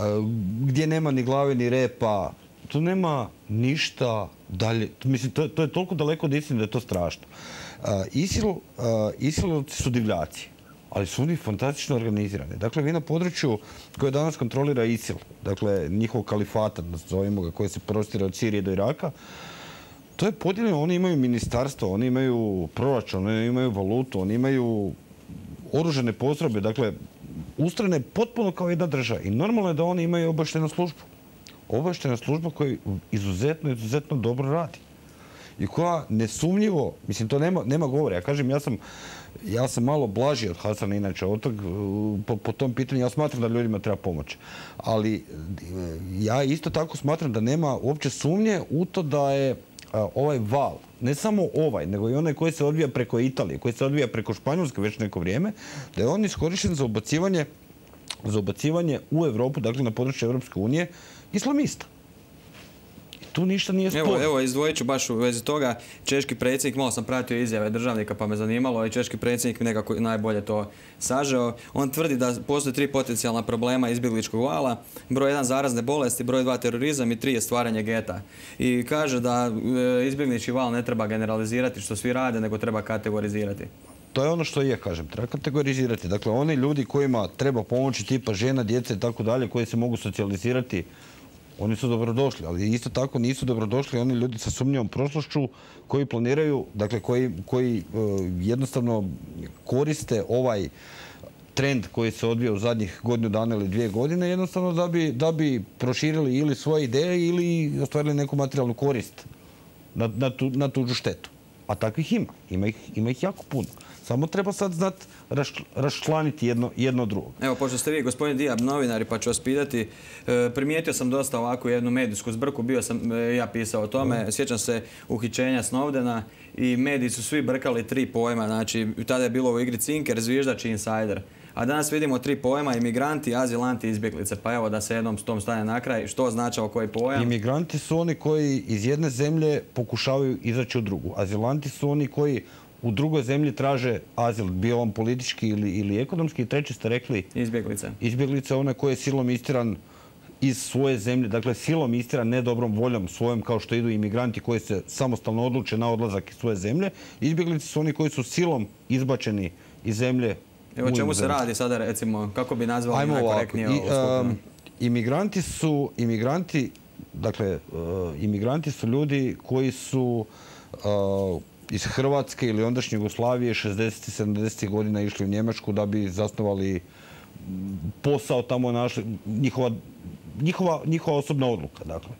Speaker 6: gdje nema ni glave ni repa, tu nema ništa dalje. Mislim, to, je toliko daleko od istine da je to strašno. Isil, Isilovci su divljaci ali su oni fantastično organizirani. Dakle, vi na području koje danas kontrolira ISIL, dakle, njihov kalifata, nazovimo ga, koji se prostira od Sirije do Iraka, to je podijeljeno, oni imaju ministarstvo, oni imaju proračun, oni imaju valutu, oni imaju oružene postrobe, dakle, ustrane potpuno kao jedna država. I normalno je da oni imaju obaštenu službu. Obaštena služba koja izuzetno, izuzetno dobro radi. I koja nesumnjivo, mislim, to nema, nema govora. Ja kažem, ja sam, ja sam malo blaži od Hasana, inače, otak, uh, po, po tom pitanju, ja smatram da ljudima treba pomoć. Ali uh, ja isto tako smatram da nema uopće sumnje u to da je ovaj val, ne samo ovaj, nego i onaj koji se odvija preko Italije, koji se odvija preko Španjolske već neko vrijeme, da je on iskorišten za obacivanje za ubacivanje u Europu, dakle na područje Europske unije, islamista tu ništa nije Evo,
Speaker 1: evo izdvojit ću baš u vezi toga. Češki predsjednik, malo sam pratio izjave državnika pa me zanimalo i češki predsjednik nekako najbolje to sažeo. On tvrdi da postoje tri potencijalna problema izbjegličkog vala. Broj jedan zarazne bolesti, broj dva terorizam i tri je stvaranje geta. I kaže da e, izbjeglički val ne treba generalizirati što svi rade, nego treba kategorizirati.
Speaker 6: To je ono što je, kažem, treba kategorizirati. Dakle, oni ljudi kojima treba pomoći, tipa žena, djece i tako dalje, koji se mogu socijalizirati oni su dobrodošli, ali isto tako nisu dobrodošli oni ljudi sa sumnjivom prošlošću koji planiraju, dakle koji, koji e, jednostavno koriste ovaj trend koji se odvija u zadnjih godinu dana ili dvije godine jednostavno da bi, da bi proširili ili svoje ideje ili ostvarili neku materijalnu korist na, na, tu, na tuđu štetu. A takvih ima. Ima ih, ima ih jako puno. Samo treba sad znati raščlaniti jedno, jedno drugo.
Speaker 1: Evo, pošto ste vi, gospodin Dijab, novinari, pa ću vas pitati. E, primijetio sam dosta ovakvu jednu medijsku zbrku, bio sam e, ja pisao o tome. Mhm. Sjećam se uhićenja Snovdena i mediji su svi brkali tri pojma. Znači, tada je bilo u igri Cinker, Zviždač i Insider. A danas vidimo tri pojma, imigranti, azilanti i izbjeglice. Pa evo da se jednom s tom stane na kraj, što znači o koji pojam?
Speaker 6: Imigranti su oni koji iz jedne zemlje pokušavaju izaći u drugu. Azilanti su oni koji u drugoj zemlji traže azil, bio on politički ili, ekonomski. I treći ste rekli... Izbjeglice. Izbjeglice onaj koji je silom istiran iz svoje zemlje, dakle silom istiran, ne dobrom voljom svojom kao što idu imigranti koji se samostalno odluče na odlazak iz svoje zemlje. Izbjeglice su oni koji su silom izbačeni iz zemlje. Evo čemu se radi
Speaker 1: sada recimo, kako bi nazvali najkorektnije um,
Speaker 6: Imigranti su, imigranti, dakle, uh, imigranti su ljudi koji su uh, iz Hrvatske ili ondašnje Jugoslavije 60. 70. godina išli u Njemačku da bi zasnovali posao tamo našli, njihova, njihova, njihova osobna odluka. Dakle.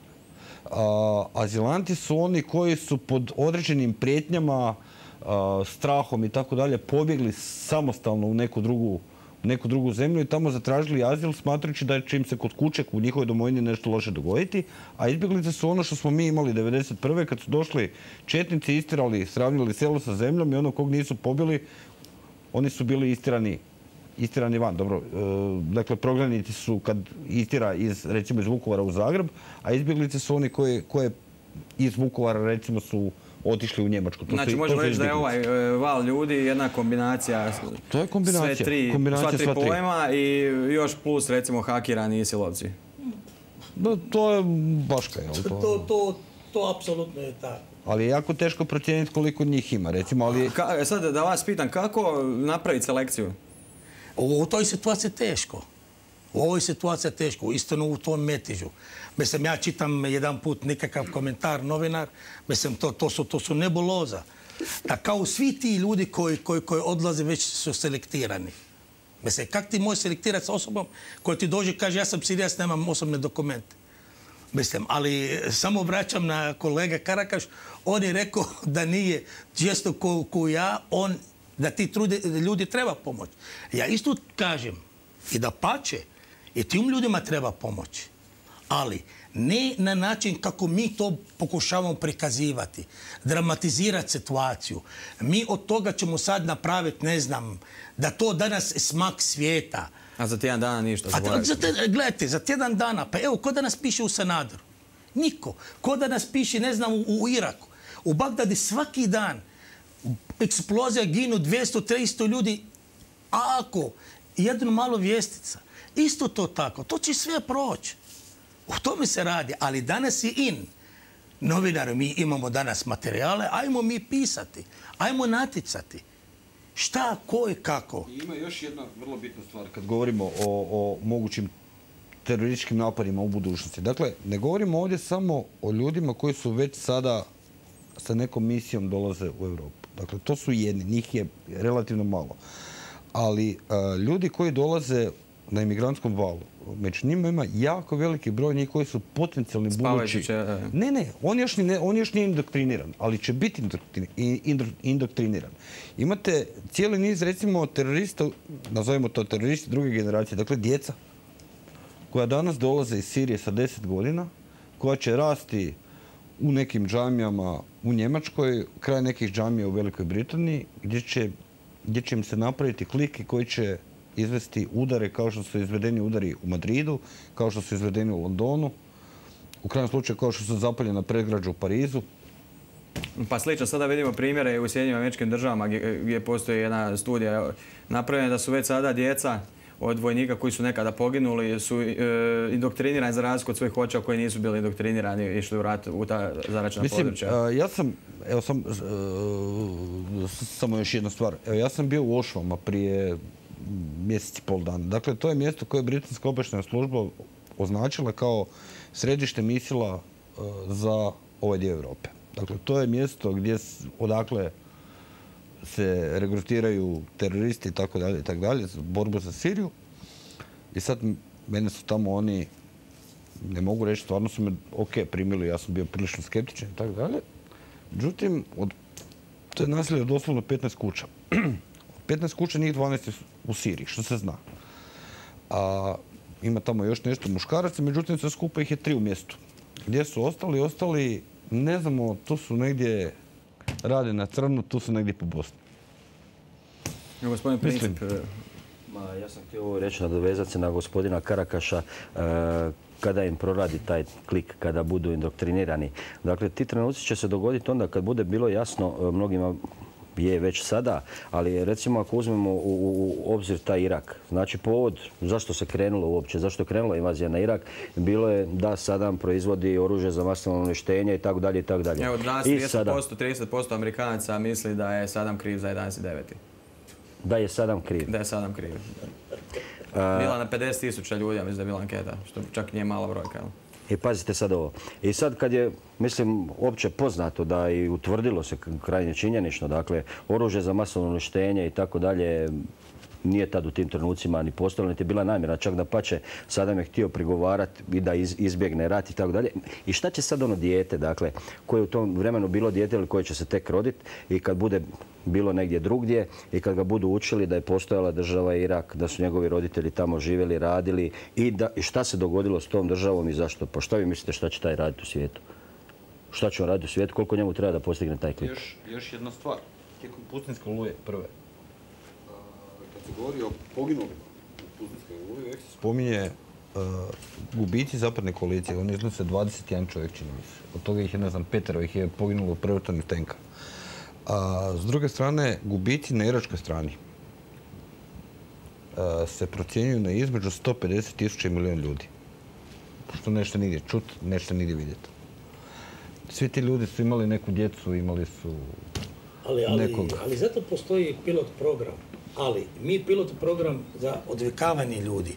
Speaker 6: A, azilanti su oni koji su pod određenim prijetnjama, strahom i tako dalje pobjegli samostalno u neku drugu neku drugu zemlju i tamo zatražili azil smatrajući da će im se kod kuće u njihovoj domovini nešto loše dogoditi. A izbjeglice su ono što smo mi imali 1991. kad su došli četnici, istirali, sravnili selo sa zemljom i ono kog nisu pobili, oni su bili istirani istirani van. Dobro, e, dakle, prognanici su kad istira iz, recimo, iz Vukovara u Zagreb, a izbjeglice su oni koje iz Vukovara, recimo, su otišli u Njemačku. To znači, možemo reći da je ovaj
Speaker 1: e, val ljudi jedna kombinacija,
Speaker 6: to je kombinacija. sve tri, kombinacija,
Speaker 1: sva tri pojma i još plus, recimo, hakirani i silovci.
Speaker 6: No, to je baš kaj. To,
Speaker 4: to, to apsolutno je tako.
Speaker 6: Ali je jako teško procijeniti koliko
Speaker 4: njih ima, recimo. Ali... E, sad da vas pitam, kako napraviti selekciju? U, toj situaciji teško. U ovoj situaciji je teško, istinu u tom metižu. Mislim, ja čitam jedan put nekakav komentar novinar, mislim, to, to, su, to nebuloza. Da kao svi ti ljudi koji, odlaze već su selektirani. Mislim, kak ti može selektirati s osobom koja ti dođe i kaže ja sam Sirijas, nemam osobne dokumente. Mislim, ali e, samo vraćam na kolega Karakaš, on je rekao da nije često ko, ja, on, da ti ljudi treba pomoć. Ja isto kažem i da pače, i e tim ljudima treba pomoći. Ali ne na način kako mi to pokušavamo prikazivati, dramatizirati situaciju. Mi od toga ćemo sad napraviti, ne znam, da to danas smak svijeta.
Speaker 1: A za tjedan dana
Speaker 4: ništa? gledajte, za tjedan dana, pa evo, ko nas piše u Sanadru? Niko. Ko nas piše, ne znam, u, Iraku? U Bagdadi svaki dan eksplozija ginu 200-300 ljudi. ako jednu malo vijestica, Isto to tako. To će sve proći. U tome se radi. Ali danas je in. Novinari, mi imamo danas materijale, ajmo mi pisati, ajmo naticati. Šta, ko i kako? ima još jedna vrlo bitna stvar
Speaker 6: kad govorimo o, o mogućim terorističkim napadima u budućnosti. Dakle, ne govorimo ovdje samo o ljudima koji su već sada sa nekom misijom dolaze u Europu. Dakle, to su jedni, njih je relativno malo. Ali e, ljudi koji dolaze na imigrantskom valu. Među njima ima jako veliki broj njih koji su potencijalni budući. E. Ne, ne, on još, ne, nije indoktriniran, ali će biti indoktriniran. Imate cijeli niz, recimo, terorista, nazovimo to teroristi druge generacije, dakle djeca, koja danas dolaze iz Sirije sa deset godina, koja će rasti u nekim džamijama u Njemačkoj, kraj nekih džamija u Velikoj Britaniji, gdje će, gdje im se napraviti kliki koji će izvesti udare kao što su izvedeni udari u Madridu, kao što su izvedeni u Londonu, u krajnjem slučaju kao što su zapaljena predgrađa u Parizu.
Speaker 1: Pa slično, sada vidimo primjere u Sjedinjim američkim državama gdje postoji jedna studija napravljena da su već sada djeca od vojnika koji su nekada poginuli su e, indoktrinirani za razliku od svojih očeva koji nisu bili indoktrinirani i išli u rat u ta zaračena područja.
Speaker 6: ja sam, sam, e, samo još jedna stvar, evo ja sam bio u Ošvama prije mjesec i pol dana. Dakle, to je mjesto koje je Britanska obještena služba označila kao središte misila e, za ovaj dio Europe. Dakle, to je mjesto gdje odakle se regrutiraju teroristi i tako dalje i tako dalje borbu za Siriju. I sad mene su tamo oni, ne mogu reći, stvarno su me ok primili, ja sam bio prilično skeptičan i tako dalje. Međutim, to je nasilje doslovno 15 kuća. 15 kuća, njih 12 u Siriji, što se zna. A, ima tamo još nešto muškaraca, međutim sve skupa ih je tri u mjestu. Gdje su ostali? Ostali, ne znamo, tu su negdje rade na crnu, tu su negdje po Bosni.
Speaker 5: Ja, gospodin e, Ma, ja sam htio ovo reći, nadovezati se na gospodina Karakaša, e, kada im proradi taj klik, kada budu indoktrinirani. Dakle, ti trenuci će se dogoditi onda kad bude bilo jasno e, mnogima je već sada, ali recimo ako uzmemo u, obzir taj Irak, znači povod zašto se krenulo uopće, zašto je krenula invazija na Irak, bilo je da Saddam proizvodi oružje za masovno uništenje i tako dalje i tako dalje. Evo, danas
Speaker 1: 30%, Amerikanaca misli da je Saddam kriv za 11.9.
Speaker 5: Da je Saddam kriv. Da je Saddam kriv. Bila
Speaker 1: na 50.000 ljudi, ja mislim da je bila anketa, što čak nije mala brojka.
Speaker 5: I e, pazite sad ovo. I e, sad kad je, mislim, opće poznato da i utvrdilo se krajnje činjenično, dakle, oružje za masovno uništenje i tako dalje nije tad u tim trenucima ni postala, niti je bila namjera. Čak da pače, sada me htio prigovarati i da izbjegne rat i tako dalje. I šta će sad ono dijete, dakle, koje je u tom vremenu bilo dijete ili koje će se tek roditi i kad bude bilo negdje drugdje i kad ga budu učili da je postojala država Irak, da su njegovi roditelji tamo živjeli, radili i šta se dogodilo s tom državom i zašto? Pa šta vi mislite šta će taj raditi u svijetu? Šta će on raditi u svijetu? Koliko njemu treba da postigne taj klik?
Speaker 6: Još, jedna stvar. Tijekom luje prve, se o poginulima u Tuzlanskoj Spominje e, gubici zapadne koalicije. Oni iznose 21 čovjek, čini mi se. Od toga ih je, ne znam, petero ih je poginulo u tenka. A, e, s druge strane, gubici na iračkoj strani e, se procjenjuju na između 150 tisuća i ljudi. Što nešto nigdje čut, nešto nigdje vidjeti. Svi ti ljudi su imali neku djecu, imali su
Speaker 4: ali, Ali zato postoji pilot program ali mi pilot program za odvikavanje ljudi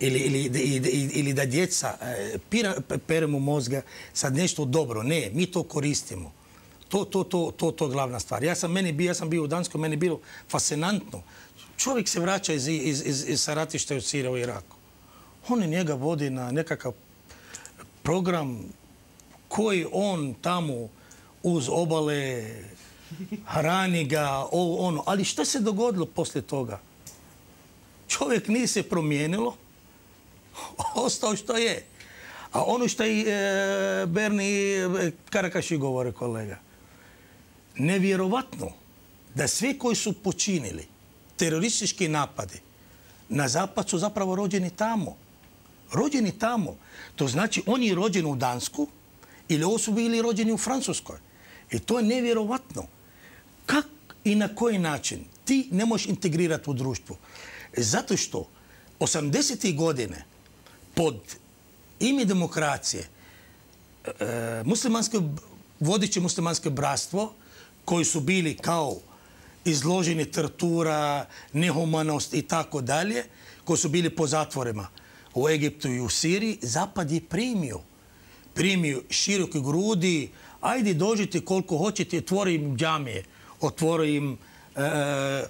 Speaker 4: ili, ili, ili, da djeca e, pira, peremo mozga sad nešto dobro, ne, mi to koristimo. To, to, to, to, to glavna stvar. Ja sam, meni bio, ja sam bio u Danskoj, meni je bilo fascinantno. Čovjek se vraća iz, iz, iz, iz saratišta u Sira u Iraku. On njega vodi na nekakav program koji on tamo uz obale hrani ga, ovo, ono. Ali što se dogodilo poslije toga? Čovjek nije se promijenilo, ostao što je. A ono što e, e, je berni Karakaši govore kolega, nevjerovatno da svi koji su počinili teroristički napadi na zapad su zapravo rođeni tamo. Rođeni tamo. To znači oni je u Dansku ili ovo su bili rođeni u Francuskoj. I to je nevjerovatno. Kak i na koji način ti ne možeš integrirati u društvu? Zato što 80. godine pod imi demokracije e, vodiće muslimanske, bratstvo koji su bili kao izloženi tortura, nehumanost i tako dalje, koji su bili po zatvorima u Egiptu i u Siriji, Zapad je primio. Primio široke grudi, ajde dođite koliko hoćete, tvorim džamije otvorio im e, e,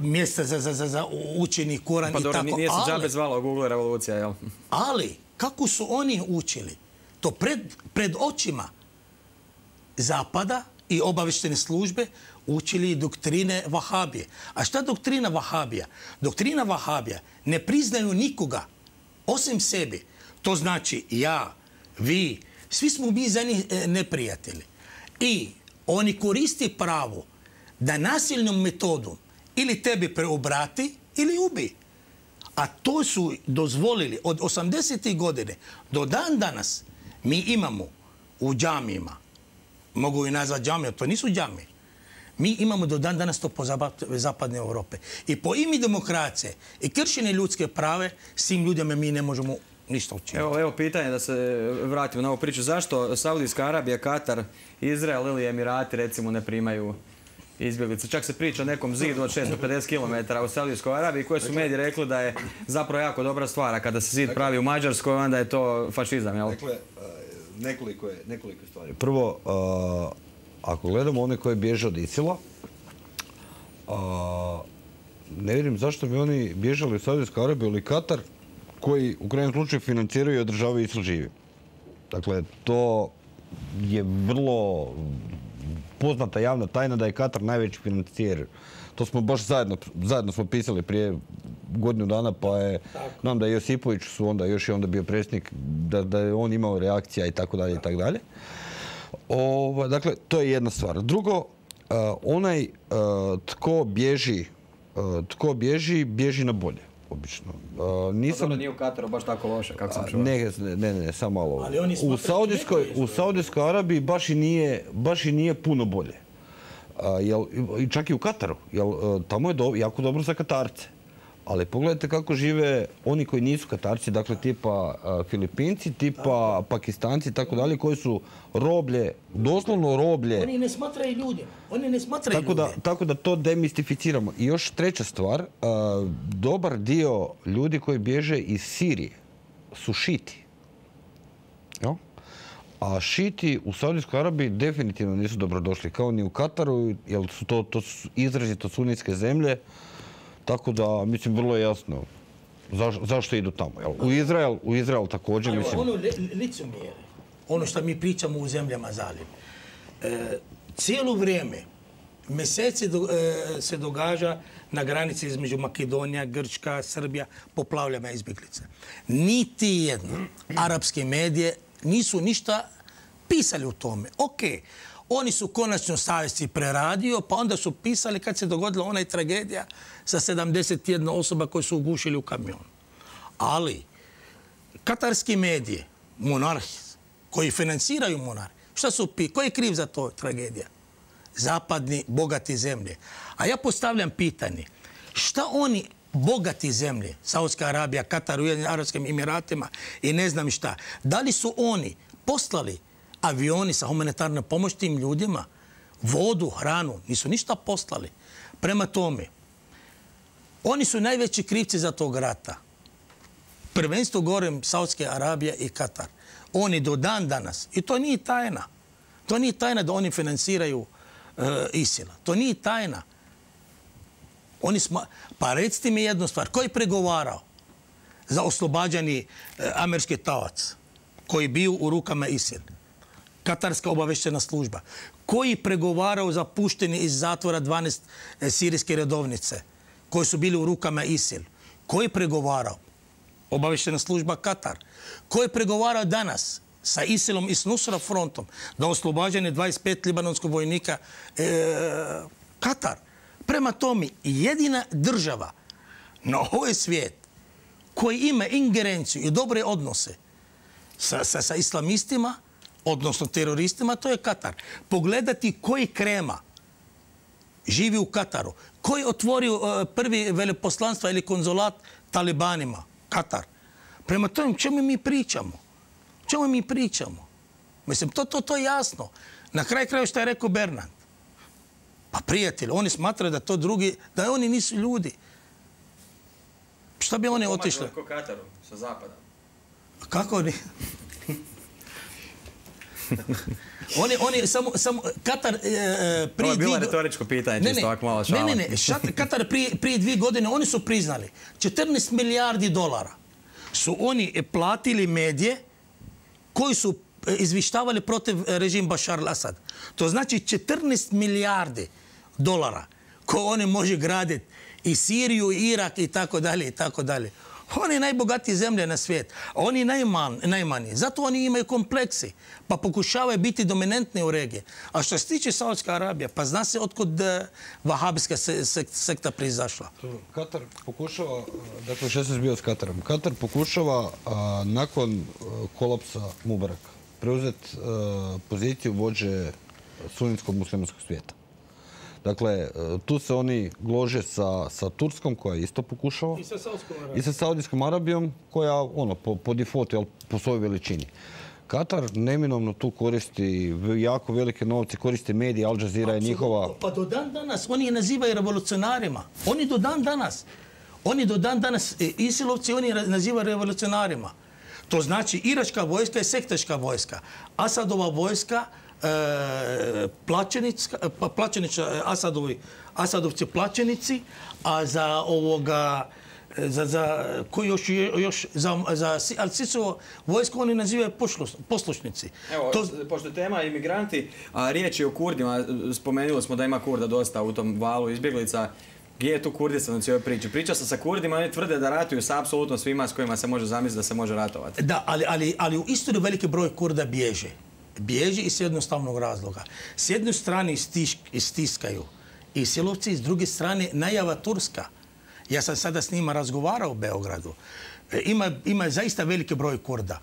Speaker 4: mjesta za, za, učeni Kuran pa i tako. Nije se džabe zvala Google revolucija, jel? Ali, kako su oni učili? To pred, pred očima zapada i obaveštene službe učili doktrine Vahabije. A šta doktrina Vahabija? Doktrina Vahabija ne priznaju nikoga osim sebi. To znači ja, vi, svi smo mi za njih e, neprijatelji. I oni koristi pravo da nasilnom metodom ili tebi preobrati ili ubi. A to su dozvolili od 80. godine do dan danas mi imamo u džamijima, mogu i nazvati džamije, to nisu džamije, mi imamo do dan danas to po zapadne Europe. I po imi demokracije i kršenje ljudske prave s tim ljudima mi ne možemo ništa učiniti.
Speaker 1: Evo, evo pitanje da se vratimo na ovu priču. Zašto Saudijska Arabija, Katar, Izrael ili Emirati recimo ne primaju izbjeglice Čak se priča o nekom zidu od 650 km u Saudijskoj Arabiji koje su dakle- mediji rekli da je zapravo jako dobra stvar,
Speaker 6: kada se zid pravi
Speaker 1: u Mađarskoj onda je to fašizam, jel?
Speaker 6: Dakle, e, nekoliko, je, stvari. Prvo, e, ako gledamo one koje bježe od Isila, e, ne vidim zašto bi oni bježali u Saudijsku Arabiju ili Katar, koji u krajem slučaju financiraju i održavaju Isil živi. Dakle, to je vrlo poznata javna tajna da je Katar najveći financijer. To smo baš zajedno, zajedno smo pisali prije godinu dana, pa je, nam da je Josipović su onda, još je onda bio predsjednik, da, da je on imao reakcija i tako dalje i tako dalje. dakle, to je jedna stvar. Drugo, e, onaj e, tko bježi, e, tko bježi, bježi na bolje obično. nisam... nije u Kataru baš tako loše, kako sam čuo. Ne, ne, ne, samo malo. u Saudijskoj, u Arabiji baš i nije, baš i nije puno bolje. čak i u Kataru, jel, e, tamo je jako dobro za Katarce. Ali pogledajte kako žive oni koji nisu Katarci, dakle tipa Filipinci, tipa Pakistanci i tako dalje, koji su roblje, doslovno roblje. Oni
Speaker 4: ne smatraju ljudje. Oni ne smatraju tako da,
Speaker 6: tako da to demistificiramo. I još treća stvar, dobar dio ljudi koji bježe iz Sirije su šiti. A šiti u Saudijskoj Arabiji definitivno nisu dobrodošli, kao ni u Kataru, jer su to, to su izrazito sunijske zemlje tako da, mislim, vrlo je jasno zašto idu tamo. U Izrael, u Izrael također, mislim... Ono
Speaker 4: ono što mi pričamo u zemljama zalim, e, cijelo vrijeme, mjeseci e, se događa na granici između Makedonija, Grčka, Srbija, poplavljama izbjeglica. Niti jedno arapske medije nisu ništa pisali o tome. Ok, oni su konačno savjesti preradio, pa onda su pisali kad se dogodila onaj tragedija sa 71 osoba koje su ugušili u kamion. Ali, katarski medije, monarhi, koji financiraju monarh, šta su pi, koji je kriv za to tragedija? Zapadni, bogati zemlje. A ja postavljam pitanje, šta oni bogati zemlje, Saudska Arabija, Katar, Ujedinim Arabskim Emiratima i ne znam šta, da li su oni poslali avioni sa humanitarnom pomoć tim ljudima, vodu, hranu, nisu ništa poslali. Prema tome, oni su najveći krivci za tog rata. Prvenstvo govorim Saudske Arabije i Katar. Oni do dan danas, i to nije tajna, to nije tajna da oni financiraju e, ISIL, To nije tajna. Oni pa recite mi jednu stvar, koji je pregovarao za oslobađani e, američki tavac koji je bio u rukama Isila? Katarska obaveštena služba, koji pregovarao za puštenje iz zatvora 12 e, sirijske redovnice koji su bili u rukama ISIL. Koji pregovarao? Obaveštena služba Katar. Koji pregovarao danas sa ISILom i s Nusra frontom da oslobađanje 25 libanonskog vojnika e, Katar. Prema tome, jedina država na ovaj svijet koji ima ingerenciju i dobre odnose sa, sa islamistima, odnosno teroristima, to je Katar. Pogledati koji krema živi u Kataru, koji otvorio e, prvi veleposlanstva ili konzulat talibanima, Katar. Prema tome, čemu mi pričamo? Čemu mi pričamo? Mislim, to, je jasno. Na kraj kraju što je rekao Bernard. Pa prijatelji, oni smatraju da to drugi, da oni nisu ljudi. Šta bi oni otišli? Kako Kataru, sa zapadom? Kako oni? oni, oni samo, samo Katar e, e, prije... bilo retoričko pitanje, čisto ovako malo Ne, ne, Katar prije, dvije godine, oni su priznali, 14 milijardi dolara su oni platili medije koji su e, izvištavali protiv režim Bashar al-Assad. To znači 14 milijardi dolara koje oni može graditi i Siriju, i Irak i tako dalje i tako dalje. Oni najbogatiji zemlje na svijet, oni najmanji. Zato oni imaju kompleksi, pa pokušavaju biti dominantni u regiji. A što se tiče Saudijska Arabija, pa zna se otkud eh, vahabijska sekta prizašla. Katar
Speaker 6: pokušava, eh, dakle se zbio s Katarom, Katar pokušava eh, nakon kolapsa Mubarak preuzeti poziciju vođe sunitskog muslimanskog svijeta. Dakle, e, tu se oni glože sa, Turskom koja je isto pokušava. I sa Saudijskom Arabijom. koja ono, po, po ali po svojoj veličini. Katar neminovno tu koristi jako velike novce, koristi medije, Al Jazeera je njihova...
Speaker 4: Pa do dan danas oni je nazivaju revolucionarima. Oni do dan danas. Oni do dan danas, e, Isilovci, oni nazivaju revolucionarima. To znači, iračka vojska je sektaška vojska. Asadova vojska E, e, pa e, Asadovci plaćenici, a za ovoga za, koji još, za, za ali vojsku oni nazivaju poslušnici.
Speaker 1: Evo, to... pošto tema imigranti, a riječ je o Kurdima, spomenuli smo da ima Kurda dosta u tom valu izbjeglica, gdje je tu Kurdistan u cijeloj priči? Pričao sam sa Kurdima, oni tvrde da ratuju sa
Speaker 4: apsolutno svima s kojima se može zamisliti da se može ratovati. Da, ali, u istoriju veliki broj Kurda bježe bježi iz jednostavnog razloga. S jedne strane istiskaju i silovci, s druge strane najava Turska. Ja sam sada s njima razgovarao u Beogradu. E, ima, zaista veliki broj Kurda.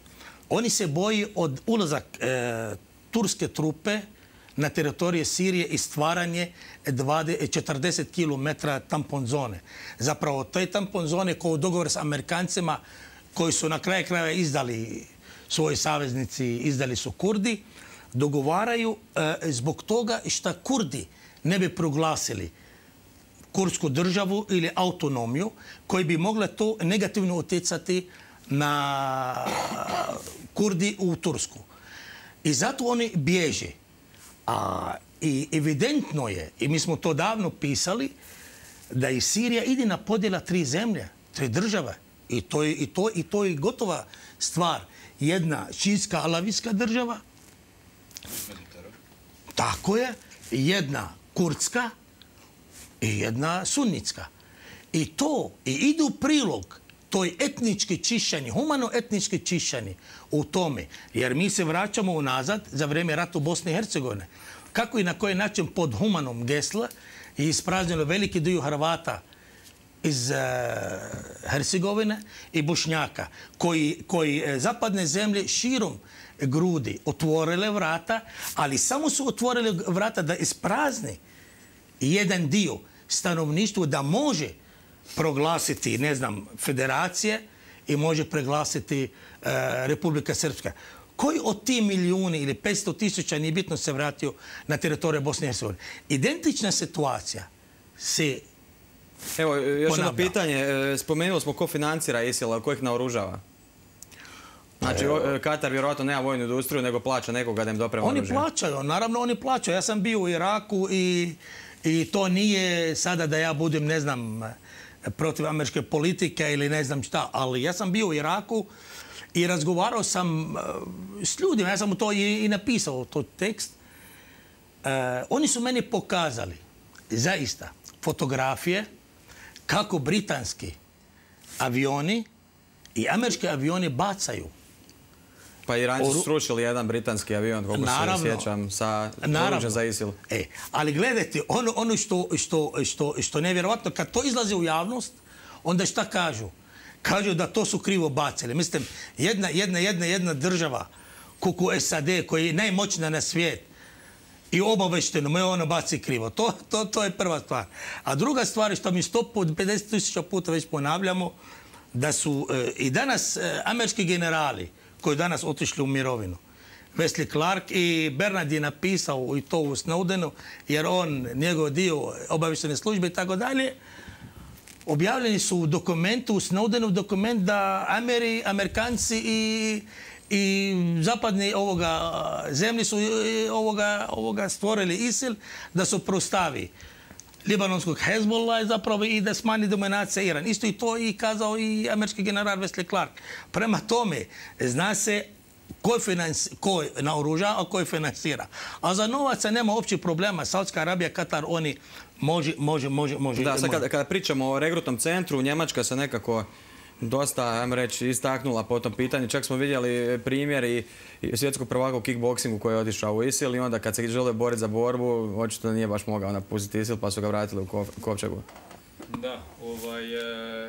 Speaker 4: Oni se boji od ulaza e, turske trupe na teritorije Sirije i stvaranje 40 e, km tampon zone. Zapravo, to je tampon zone koji je s Amerikancima koji su na kraju kraja izdali svoji saveznici izdali su Kurdi, dogovaraju e, zbog toga što Kurdi ne bi proglasili kursku državu ili autonomiju koji bi mogla to negativno utjecati na e, Kurdi u Tursku. I zato oni bježe. A i evidentno je, i mi smo to davno pisali, da i Sirija ide na podjela tri zemlje, tri države. I to i to, i to je gotova stvar jedna šijska alavijska država. Tako je. Jedna kurdska i jedna sunnicka. I to, i idu prilog toj etnički čišćani, humano-etnički čišćani u tome. Jer mi se vraćamo unazad za vrijeme rata Bosne i Hercegovine. Kako i na koji način pod humanom gesla je ispraznjeno veliki dio Hrvata iz eh, Hercegovine i Bošnjaka koji, eh, zapadne zemlje širom grudi otvorile vrata, ali samo su otvorile vrata da isprazni jedan dio stanovništva da može proglasiti, ne znam, federacije i može preglasiti eh, Republika Srpska. Koji od ti milijuni ili 500 tisuća nije bitno se vratio na teritoriju Bosne i Hercegovine? Identična situacija se
Speaker 1: Evo, e, još jedno
Speaker 4: pitanje. E, spomenuli smo ko financira
Speaker 1: ISIL, ko ih naoružava? Znači, e, Katar vjerojatno nema vojnu industriju, nego plaća nekoga da im doprema Oni
Speaker 4: plaćaju, naravno oni plaćaju. Ja sam bio u Iraku i, to nije sada da ja budem, ne znam, protiv američke politike ili ne znam šta, ali ja sam bio u Iraku i razgovarao sam s ljudima, ja sam mu to i, napisao, to tekst. oni su meni pokazali, zaista, fotografije kako britanski avioni i američki avioni bacaju. Pa Iranci su jedan britanski avion, kako naravno, se sjećam, sa oruđem za ISIL. E, ali gledajte, ono, ono što, što, nevjerojatno, kad to izlazi u javnost, onda šta kažu? Kažu da to su krivo bacili. Mislim, jedna, jedna, jedna, jedna država, kuku SAD, koja je najmoćna na svijet, i obavešteno me ono baci krivo. To, to, to je prva stvar. A druga stvar je što mi sto tisuća puta već ponavljamo da su e, i danas e, američki generali koji danas otišli u mirovinu. Wesley Clark i Bernard je napisao i to u Snowdenu jer on, njegov dio obaveštene službe i tako dalje objavljeni su u dokumentu, u Snowdenu dokument da Ameri, Amerikanci i i zapadni ovoga zemlji su e, ovoga, ovoga stvorili ISIL da su prostavi libanonskog Hezbollah zapravo i da smanji dominacija Iran. Isto i to i kazao i američki general Wesley Clark. Prema tome, zna se ko, je na a ko financira. A za novaca nema uopće problema. Saudska Arabija, Katar, oni može, može, može. da, sad kada,
Speaker 1: pričamo o regrutnom centru, Njemačka se nekako dosta, ajmo reći, istaknula po tom pitanju. Čak smo vidjeli primjer i svjetskog prvaka u kickboksingu koji je otišao u ISIL i onda kad se žele boriti za borbu, očito nije baš mogao napustiti ISIL pa su ga vratili u Kopčegu.
Speaker 3: Da, ovaj,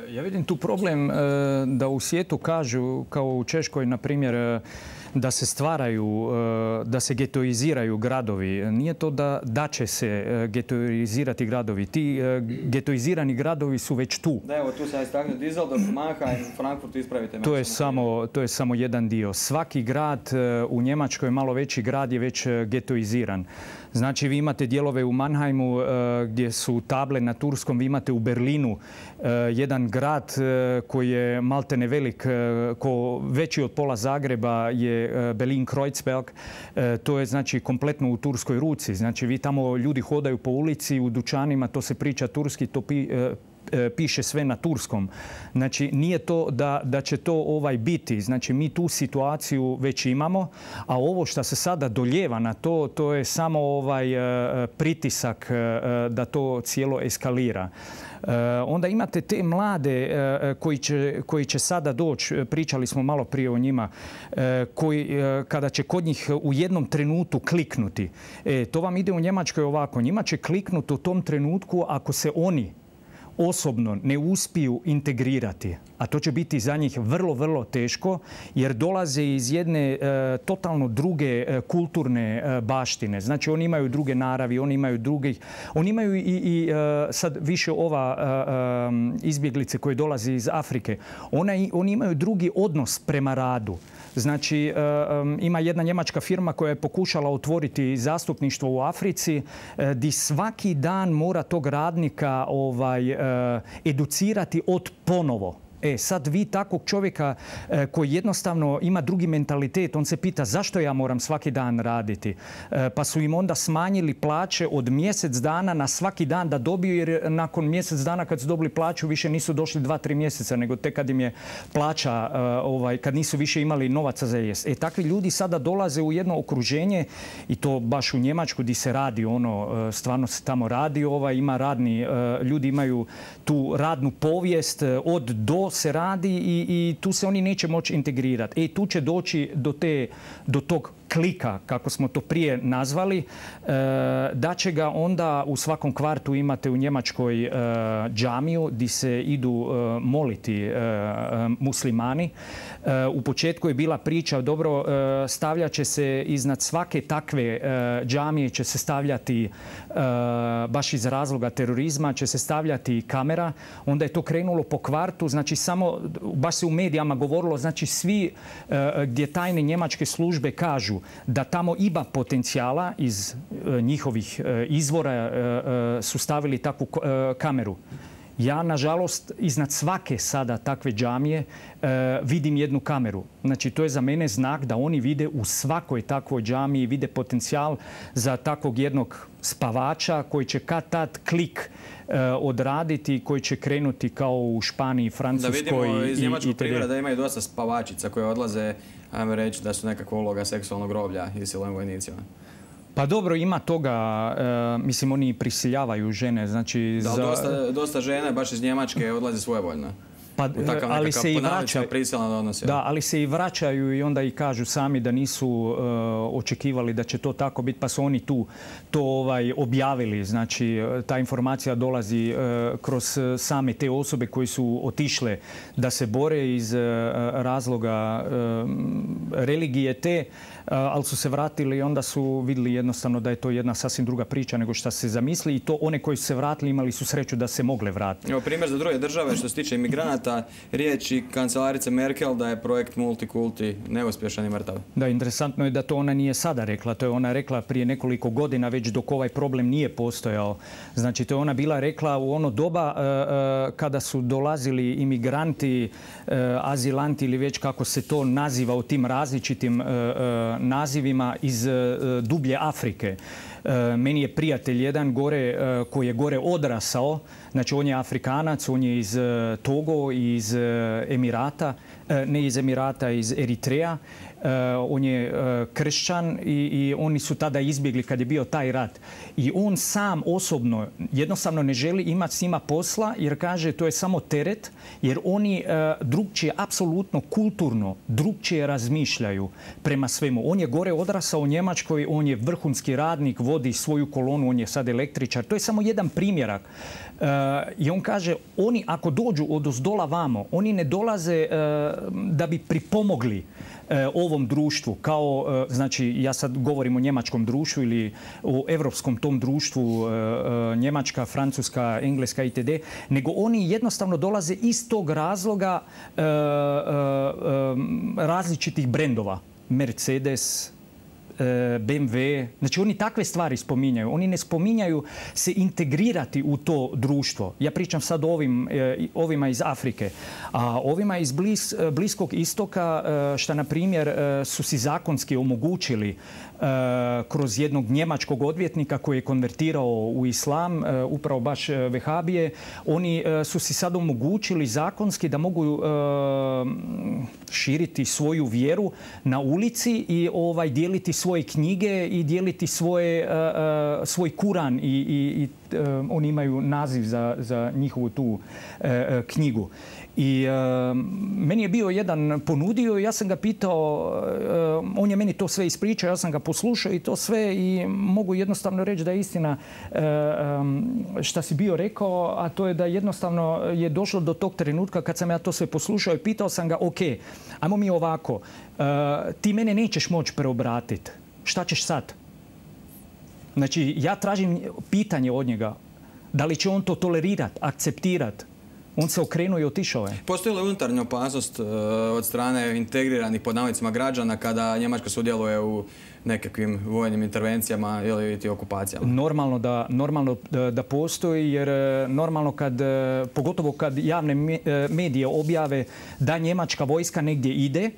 Speaker 3: e, ja vidim tu problem e, da u svijetu kažu, kao u Češkoj, na primjer, e, da se stvaraju, e, da se getoiziraju gradovi. Nije to da, da će se e, getoizirati gradovi. Ti e, getoizirani gradovi su već tu.
Speaker 1: Da, evo tu sam istaknuo Mannheim, Frankfurt, ispravite To
Speaker 3: je, samo, to je samo jedan dio. Svaki grad u Njemačkoj, malo veći grad, je već getoiziran. Znači vi imate dijelove u Mannheimu e, gdje su table na turskom, vi imate u Berlinu e, jedan grad e, koji je maltene velik, ko veći od pola Zagreba je Berlin Kreuzberg. To je znači kompletno u turskoj ruci. Znači vi tamo ljudi hodaju po ulici, u dućanima, to se priča turski, to E, piše sve na turskom. Znači, nije to da, da će to ovaj biti. Znači, mi tu situaciju već imamo, a ovo što se sada doljeva na to, to je samo ovaj e, pritisak e, da to cijelo eskalira. Onda imate te mlade koji će, koji će sada doći, pričali smo malo prije o njima, koji, kada će kod njih u jednom trenutku kliknuti. E, to vam ide u Njemačkoj ovako. Njima će kliknuti u tom trenutku ako se oni osobno ne uspiju integrirati, a to će biti za njih vrlo, vrlo teško, jer dolaze iz jedne e, totalno druge e, kulturne e, baštine. Znači, oni imaju druge naravi, oni imaju drugih. Oni imaju i, sad više ova izbjeglice koje dolazi iz Afrike. oni imaju drugi odnos prema radu. Znači, e, ima jedna njemačka firma koja je pokušala otvoriti zastupništvo u Africi, e, di svaki dan mora tog radnika ovaj, e, educirati od ponovo E sad vi takvog čovjeka e, koji jednostavno ima drugi mentalitet, on se pita zašto ja moram svaki dan raditi. E, pa su im onda smanjili plaće od mjesec dana na svaki dan da dobiju jer nakon mjesec dana kad su dobili plaću više nisu došli dva, tri mjeseca nego tek kad im je plaća, e, ovaj, kad nisu više imali novaca za jest. E takvi ljudi sada dolaze u jedno okruženje i to baš u Njemačku gdje se radi ono, stvarno se tamo radi, ovaj, ima radni, ljudi imaju tu radnu povijest od do se radi i, i tu se oni neće moći integrirati. E, tu će doći do, te, do tog klika, kako smo to prije nazvali, e, da će ga onda u svakom kvartu imate u Njemačkoj e, džamiju di se idu e, moliti muslimani. U početku je bila priča, dobro, stavljat će se iznad svake takve džamije će se stavljati baš iz razloga terorizma, će se stavljati kamera. Onda je to krenulo po kvartu, znači samo, baš se u medijama govorilo, znači svi gdje tajne njemačke službe kažu da tamo ima potencijala iz e, njihovih e, izvora e, su stavili takvu kameru. Ja, nažalost, iznad svake sada takve džamije vidim jednu kameru. Znači, to je za mene znak da oni vide u svakoj takvoj džamiji, vide potencijal za takvog jednog spavača koji će kad tad klik odraditi i koji će krenuti kao u Španiji, Francuskoj i Da vidimo iz Njemačkog da
Speaker 1: imaju dosta spavačica koje odlaze ajmo reći da su nekakva uloga seksualnog groblja silovim vojnicima.
Speaker 3: Pa dobro, ima toga, e, mislim, oni prisiljavaju žene, znači... Da, dosta,
Speaker 1: dosta žene, baš iz Njemačke, odlaze svojevoljno.
Speaker 3: Pa, e, ali se i vraćaju, Da, ali se i vraćaju i onda i kažu sami da nisu e, očekivali da će to tako biti, pa su oni tu to ovaj, objavili. Znači, e, ta informacija dolazi kroz same te osobe koji su otišle da se bore iz razloga religije te Eh, ali su se vratili i onda su vidjeli jednostavno da je to jedna sasvim druga priča nego što se zamisli i to one koji su se vratili imali su sreću da se mogle vratiti.
Speaker 1: Evo primjer za druge države što se tiče imigranata, riječi kancelarice Merkel da je projekt Multikulti neuspješan i mrtav.
Speaker 3: Da, interesantno je da to ona nije sada rekla. To je ona rekla prije nekoliko godina već dok ovaj problem nije postojao. Znači to je ona bila rekla u ono doba eh, eh, kada su dolazili imigranti, azilanti ili već kako se to naziva u tim različitim nazivima iz e, dublje Afrike. E, meni je prijatelj jedan gore, e, koji je gore odrasao, znači on je Afrikanac, on je iz Togo, iz Emirata, ne iz Emirata, iz Eritreja Eh, on je eh, kršćan i, oni su tada izbjegli kad je bio taj rat. I on sam osobno jednostavno ne želi imati s njima posla jer kaže to je samo teret jer oni eh, drugčije, apsolutno kulturno, drugčije razmišljaju prema svemu. On je gore odrasao u Njemačkoj, on je vrhunski radnik, vodi svoju kolonu, on je sad električar. To je samo jedan primjerak i on kaže, oni ako dođu od ozdola vamo, oni ne dolaze e, da bi pripomogli e, ovom društvu kao, e, znači ja sad govorim o njemačkom društvu ili o evropskom tom društvu Njemačka, Francuska, Engleska itd. Nego oni jednostavno dolaze iz tog razloga različitih brendova. Mercedes, E, BMW. Znači oni takve stvari spominjaju. Oni ne spominjaju se integrirati u to društvo. Ja pričam sad e, ovima iz Afrike. A ovima iz e, Bliskog istoka, što na primjer su si zakonski omogućili Eh, kroz jednog njemačkog odvjetnika koji je konvertirao u islam, eh, upravo baš eh, Vehabije, oni su si sad omogućili zakonski da mogu širiti svoju vjeru na ulici i ovaj dijeliti svoje knjige i dijeliti svoje, svoj kuran i, i, i oni imaju naziv za, za njihovu tu knjigu. I e, meni je bio jedan ponudio ja sam ga pitao, e, on je meni to sve ispričao, ja sam ga poslušao i to sve i mogu jednostavno reći da je istina e, šta si bio rekao, a to je da jednostavno je došlo do tog trenutka kad sam ja to sve poslušao i pitao sam ga, ok, ajmo mi ovako, ti mene nećeš moći preobratiti, šta ćeš sad? Znači, ja tražim pitanje od njega, da li će on to tolerirati, akceptirat? On se okrenuo i otišao je.
Speaker 1: Postoji li unutarnja opasnost e, od strane integriranih pod građana kada Njemačka sudjeluje u nekakvim vojnim intervencijama ili okupacijama?
Speaker 3: Normalno da, normalno da postoji jer e, normalno kad, e, pogotovo kad javne medije objave da njemačka vojska negdje ide,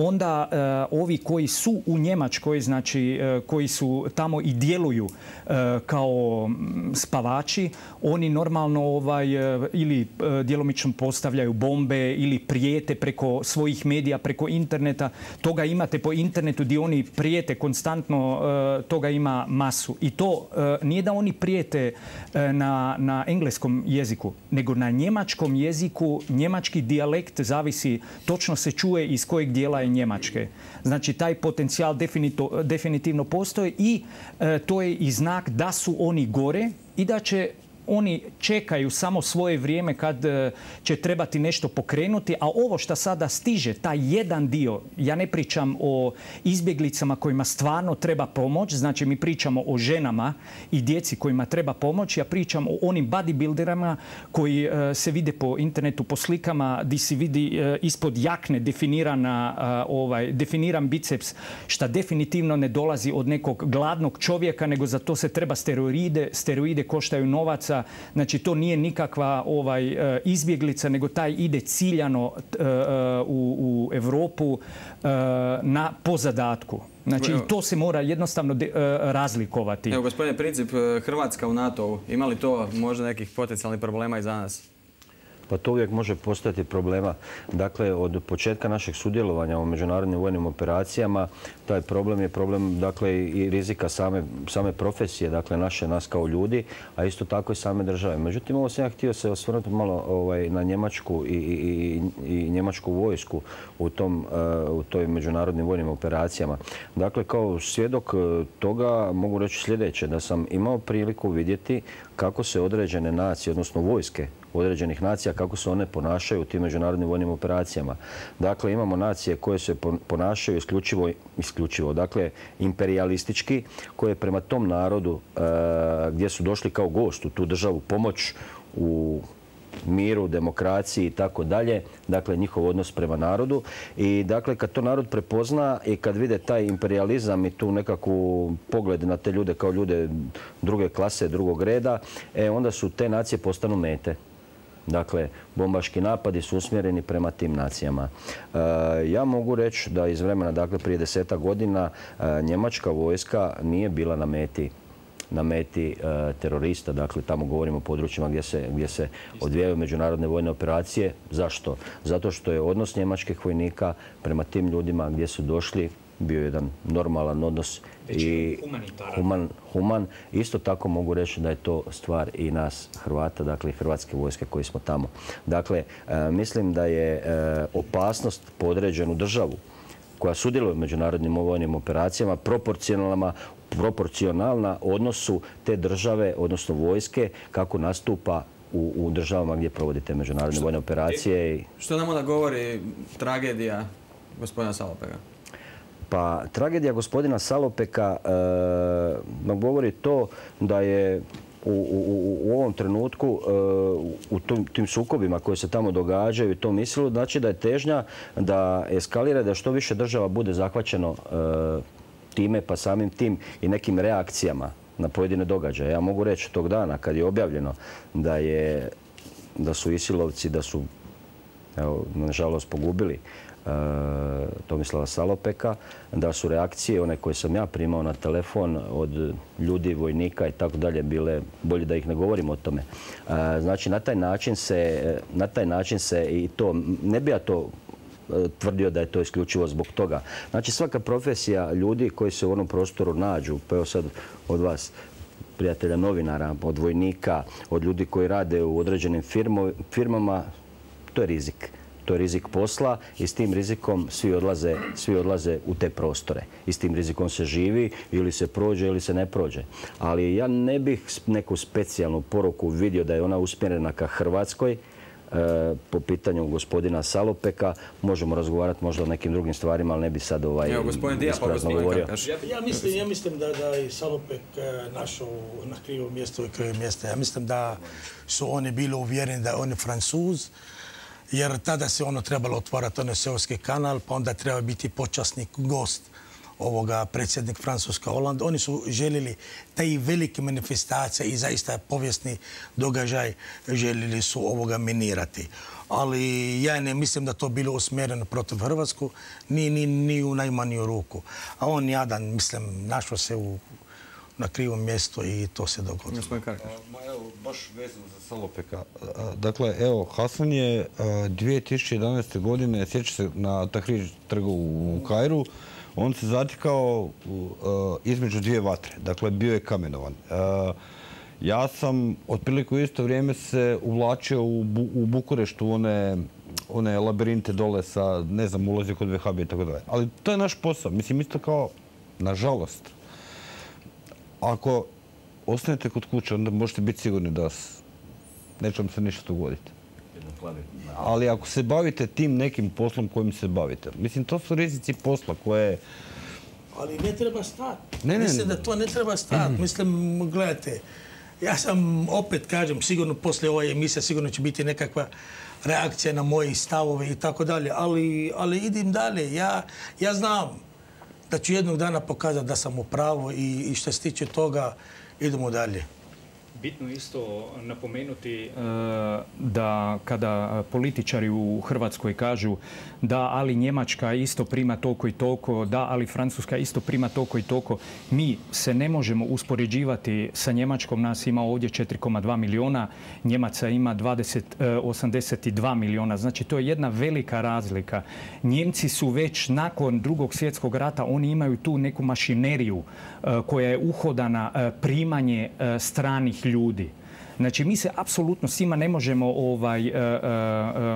Speaker 3: onda eh, ovi koji su u Njemačkoj, znači eh, koji su tamo i djeluju eh, kao mm, spavači, oni normalno ovaj, ili djelomično postavljaju bombe ili prijete preko svojih medija, preko interneta. Toga imate po internetu gdje oni prijete konstantno, toga ima masu. I to nije da oni prijete na, na engleskom jeziku, nego na njemačkom jeziku njemački dijalekt zavisi, točno se čuje iz kojeg dijela je Njemačke. Znači taj potencijal definitivno postoji i e, to je i znak da su oni gore i da će oni čekaju samo svoje vrijeme kad e, će trebati nešto pokrenuti, a ovo što sada stiže, taj jedan dio, ja ne pričam o izbjeglicama kojima stvarno treba pomoć, znači mi pričamo o ženama i djeci kojima treba pomoć, ja pričam o onim bodybuilderama koji e, se vide po internetu, po slikama, di si vidi e, ispod jakne definirana, ovaj, definiran biceps, što definitivno ne dolazi od nekog gladnog čovjeka, nego za to se treba steroide, steroide koštaju novaca, znači to nije nikakva ovaj e, izbjeglica, nego taj ide ciljano e, e, u, u Europu na po zadatku. Znači to se mora jednostavno razlikovati. Evo,
Speaker 1: gospodine Princip, Hrvatska u NATO-u, ima li to možda nekih potencijalnih problema i za nas?
Speaker 5: pa to uvijek može postati problema. Dakle, od početka našeg sudjelovanja u međunarodnim vojnim operacijama, taj problem je problem dakle, i rizika same, profesije, dakle naše, nas kao ljudi, a isto tako i same države. Međutim, ovo sam ja htio se osvrnuti malo ovaj, na Njemačku i, Njemačku vojsku u, eh, u toj međunarodnim vojnim operacijama. Dakle, kao svjedok eh, toga mogu reći sljedeće, da sam imao priliku vidjeti kako se određene nacije, odnosno vojske, određenih nacija, kako se one ponašaju u tim međunarodnim vojnim operacijama. Dakle, imamo nacije koje se ponašaju isključivo, isključivo dakle, imperialistički, koje prema tom narodu e, gdje su došli kao gost u tu državu pomoć u miru, demokraciji i tako dalje, dakle njihov odnos prema narodu. I dakle kad to narod prepozna i kad vide taj imperializam i tu nekakvu pogled na te ljude kao ljude druge klase, drugog reda, e, onda su te nacije postanu mete. Dakle, bombaški napadi su usmjereni prema tim nacijama. E, ja mogu reći da iz vremena, dakle prije deseta godina, e, njemačka vojska nije bila na meti na meti e, terorista. Dakle, tamo govorimo o područjima gdje se, gdje se odvijaju međunarodne vojne operacije. Zašto? Zato što je odnos njemačkih vojnika prema tim ljudima gdje su došli bio jedan normalan odnos znači, i human, Isto tako mogu reći da je to stvar i nas Hrvata, dakle i Hrvatske vojske koji smo tamo. Dakle, e, mislim da je e, opasnost podređenu državu koja sudjeluje u međunarodnim vojnim operacijama proporcionalna proporcionalna odnosu te države, odnosno vojske, kako nastupa u, državama gdje provodite međunarodne vojne operacije.
Speaker 1: Što nam onda govori tragedija gospodina Salopega?
Speaker 5: Pa tragedija gospodina Salopeka e, nam govori to da je u, ovom trenutku e, u tim sukobima koji se tamo događaju i to mislilo, znači da je težnja da eskalira da što više država bude zahvaćeno e, time pa samim tim i nekim reakcijama na pojedine događaje. Ja mogu reći tog dana kad je objavljeno da, je, da su Isilovci, da su evo, nažalost pogubili E, Tomislava Salopeka, da su reakcije, one koje sam ja primao na telefon od ljudi, vojnika i tako dalje, bile bolje da ih ne govorim o tome. E, znači, na taj način se, na taj način se i to, ne bi ja to e, tvrdio da je to isključivo zbog toga. Znači svaka profesija ljudi koji se u onom prostoru nađu, pa evo sad od vas prijatelja novinara, od vojnika, od ljudi koji rade u određenim firmama, to je rizik to je rizik posla i s tim rizikom svi odlaze, svi odlaze u te prostore. I s tim rizikom se živi ili se prođe ili se ne prođe. Ali ja ne bih neku specijalnu poruku vidio da je ona usmjerena ka Hrvatskoj, e, po pitanju gospodina Salopeka. Možemo razgovarati možda o nekim drugim stvarima, ali ne bi sad ovaj govorio.
Speaker 4: Ja, mislim, da, da je Salopek e, našao na krivo mjesto i krivo mjesto. Ja mislim da su oni bili uvjereni da on je francuz, jer tada se ono trebalo otvarati, ono seoski kanal, pa onda treba biti počasnik gost ovoga predsjednik Francuska Holanda. Oni su željeli taj veliki manifestacija i zaista povijesni događaj željeli su ovoga minirati. Ali ja ne mislim da to bilo usmjereno protiv Hrvatsku, ni, ni, u najmanju ruku. A on jadan, mislim, našao se u na krivom mjestu i to se dogodilo. E, ma evo, baš vezano za Salopeka. E,
Speaker 6: dakle, evo, Hasan je 2011. E, godine, sjeća se na Tahrir trgu u Kairu, on se zatikao između dvije vatre. Dakle, bio je kamenovan. Ja sam otprilike u isto vrijeme se uvlačio u, u Bukureštu one, one labirinte dole sa, ne znam, ulazi kod VHB i tako dalje. Ali to je naš posao. Mislim, isto kao, nažalost, ako ostanete kod kuće, onda možete biti sigurni da neće vam se ništa dogoditi. Ali ako se bavite tim nekim poslom kojim se bavite, mislim, to su rizici posla koje...
Speaker 4: Ali ne treba stati. Ne, mislim da to ne treba stati. Mhm. Mislim, gledajte, ja sam opet, kažem, sigurno poslije ove emisije sigurno će biti nekakva reakcija na moje stavove i tako dalje, ali idim dalje. ja znam, da ću jednog dana pokazati da sam u pravu i, i što se tiče toga idemo dalje
Speaker 3: bitno isto napomenuti e, da kada političari u Hrvatskoj kažu da ali Njemačka isto prima toliko i toliko, da ali Francuska isto prima toliko i toliko, mi se ne možemo uspoređivati sa Njemačkom, nas ima ovdje 4,2 miliona, Njemaca ima 82 e, miliona, znači to je jedna velika razlika. Njemci su već nakon drugog svjetskog rata, oni imaju tu neku mašineriju e, koja je uhodana primanje stranih ljudi ljudi. Znači, mi se apsolutno svima ne možemo ovaj, e, e, e,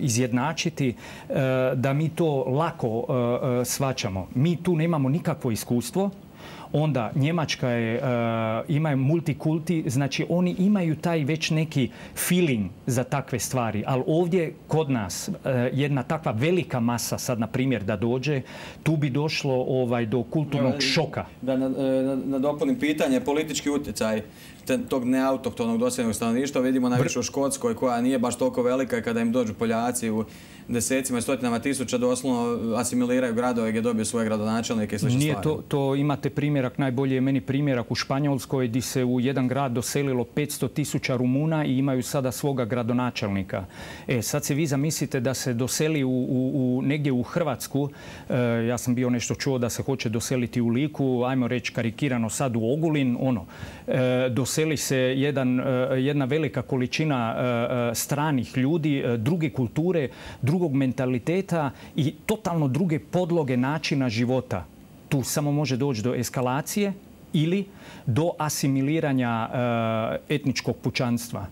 Speaker 3: izjednačiti da mi to lako svačamo. Mi tu nemamo nikakvo iskustvo, onda Njemačka je, e, imaju multikulti, znači oni imaju taj već neki feeling za takve stvari, ali ovdje kod nas e, jedna takva velika masa sad na primjer da dođe, tu bi došlo ovaj, do kulturnog šoka.
Speaker 1: Da e, nadopunim pitanje, politički utjecaj tog neautohtonog doseljenog stanovništva vidimo najviše u Škotskoj koja nije baš toliko velika i kada im dođu Poljaci u desecima i stotinama tisuća doslovno asimiliraju gradove gdje dobiju svoje gradonačelnike i Nije
Speaker 3: to, imate primjerak, najbolji je meni primjerak u Španjolskoj gdje se u jedan grad doselilo 500 tisuća Rumuna i imaju sada svoga gradonačelnika. E, sad se vi zamislite da se doseli u, u negdje u Hrvatsku, e, ja sam bio nešto čuo da se hoće doseliti u Liku, ajmo reći karikirano sad u Ogulin, ono, e, seli se jedan, e, jedna velika količina e, e, stranih ljudi, druge kulture, drugog mentaliteta i totalno druge podloge načina života. Tu samo može doći do eskalacije ili do asimiliranja etničkog pučanstva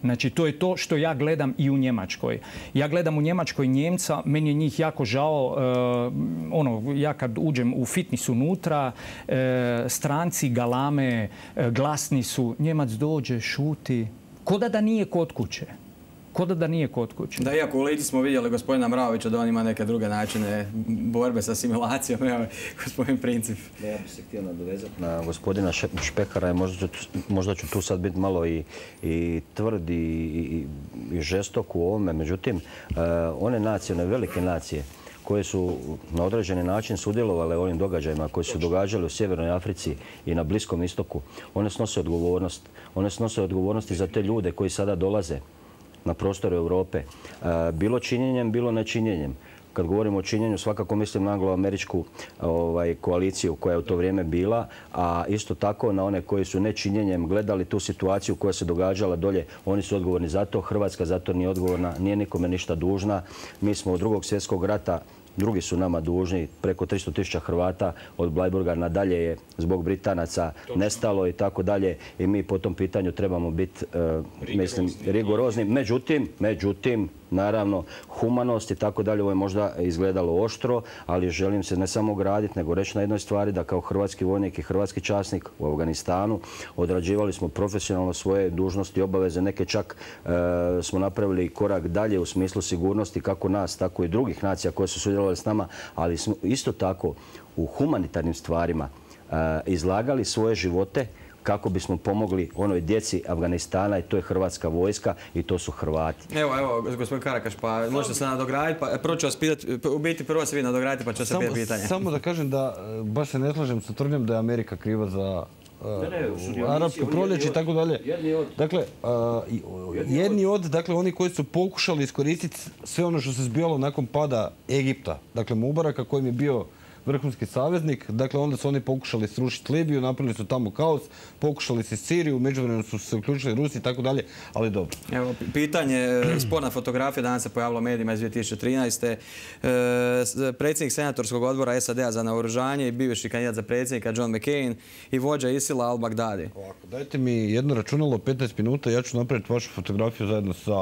Speaker 3: Znači, to je to što ja gledam i u Njemačkoj. Ja gledam u Njemačkoj Njemca, meni je njih jako žao, e, ono, ja kad uđem u fitness unutra, e, stranci galame, e, glasni su, Njemac dođe, šuti, koda da nije kod kuće. Koda da nije kod kuće.
Speaker 1: Da, iako u smo vidjeli gospodina Mraovića da on ima neke druge načine borbe sa simulacijom, evo, gospodin Princip.
Speaker 5: ja bih se htio nadovezati na gospodina Špekara, možda, ću tu sad biti malo i, tvrd i, žestok u ovome, međutim, e, one nacije, one velike nacije, koje su na određeni način sudjelovale u ovim događajima koji su događali u Sjevernoj Africi i na Bliskom istoku, one snose odgovornost. One snose odgovornosti za te ljude koji sada dolaze na prostoru Europe, e, bilo činjenjem, bilo nečinjenjem. Kad govorimo o činjenju, svakako mislim na angloameričku ovaj, koaliciju koja je u to vrijeme bila, a isto tako na one koji su nečinjenjem gledali tu situaciju koja se događala dolje. Oni su odgovorni za to, Hrvatska za to nije odgovorna, nije nikome ništa dužna. Mi smo od drugog svjetskog rata drugi su nama dužni, preko 300.000 Hrvata od Blajburga nadalje je zbog Britanaca nestalo i tako dalje i mi po tom pitanju trebamo biti, e, mislim, rigorozni. Međutim, međutim, naravno humanost i tako dalje. Ovo je možda izgledalo oštro, ali želim se ne samo graditi, nego reći na jednoj stvari da kao hrvatski vojnik i hrvatski časnik u Afganistanu odrađivali smo profesionalno svoje dužnosti i obaveze. Neke čak e, smo napravili korak dalje u smislu sigurnosti kako nas, tako i drugih nacija koje su sudjelovali s nama, ali smo isto tako u humanitarnim stvarima e, izlagali svoje živote kako bismo pomogli onoj djeci Afganistana i to je hrvatska vojska i to su Hrvati.
Speaker 1: Evo, evo, gospodin Karakaš, pa možete se nadograditi, pa e, prvo ću vas pitati, e, u biti prvo se vi nadograditi pa ću se pitati pitanje. Samo
Speaker 6: da kažem da, e, baš se ne slažem sa tvrdnjom da je Amerika kriva za arabsko arapsko proljeće i tako dalje. Dakle, jedni od, dakle, oni koji su pokušali iskoristiti sve ono što se zbijalo nakon pada Egipta. Dakle, Mubaraka kojim je bio vrhunski saveznik. Dakle, onda su oni pokušali srušiti Libiju, napravili su tamo kaos, pokušali se Siriju, međuvremeno su se uključili Rusi i tako dalje, ali dobro. Evo,
Speaker 1: pitanje, e, sporna fotografija danas se pojavila u medijima iz 2013. E, predsjednik senatorskog odbora SAD-a za naoružanje i bivši kandidat za predsjednika John McCain i vođa Isila al-Baghdadi.
Speaker 6: Dajte mi jedno računalo, 15 minuta, ja ću napraviti vašu fotografiju zajedno sa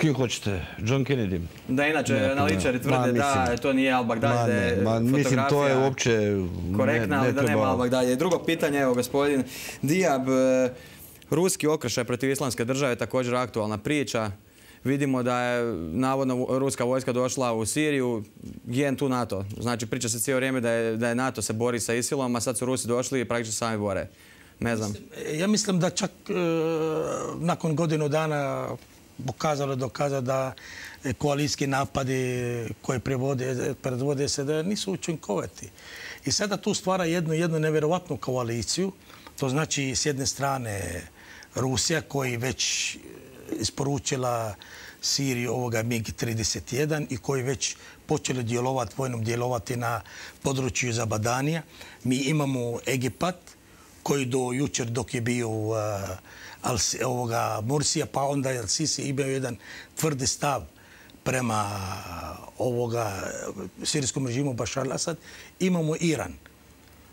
Speaker 6: kim hoćete? John Kennedy?
Speaker 1: Da, inače, analičari tvrde da to nije Al Bagdadi, Mislim, to je uopće...
Speaker 6: Korektna, ali da nema Al
Speaker 1: Drugo pitanje, evo, gospodin Dijab, e, ruski okršaj protiv islamske države je također aktualna priča. Vidimo da je navodno ruska vojska došla u Siriju, gijen tu NATO. Znači, priča se cijelo vrijeme da je, NATO se bori sa Isilom, a sad su Rusi došli i praktično sami bore. Ne znam.
Speaker 4: Ja mislim da čak e, nakon godinu dana pokazalo dokaza da koalijski napadi koje predvode se da nisu učinkoviti. I sada tu stvara jednu, jednu nevjerovatnu koaliciju. To znači s jedne strane Rusija koji već isporučila Siriju ovoga MiG-31 i koji već počeli djelovati, vojnom djelovati na području Zabadanija. Mi imamo Egipat koji do jučer dok je bio ovoga, Mursija, pa onda jer Sisi imao jedan tvrdi stav prema ovoga sirijskom režimu Bashar al-Assad, imamo Iran.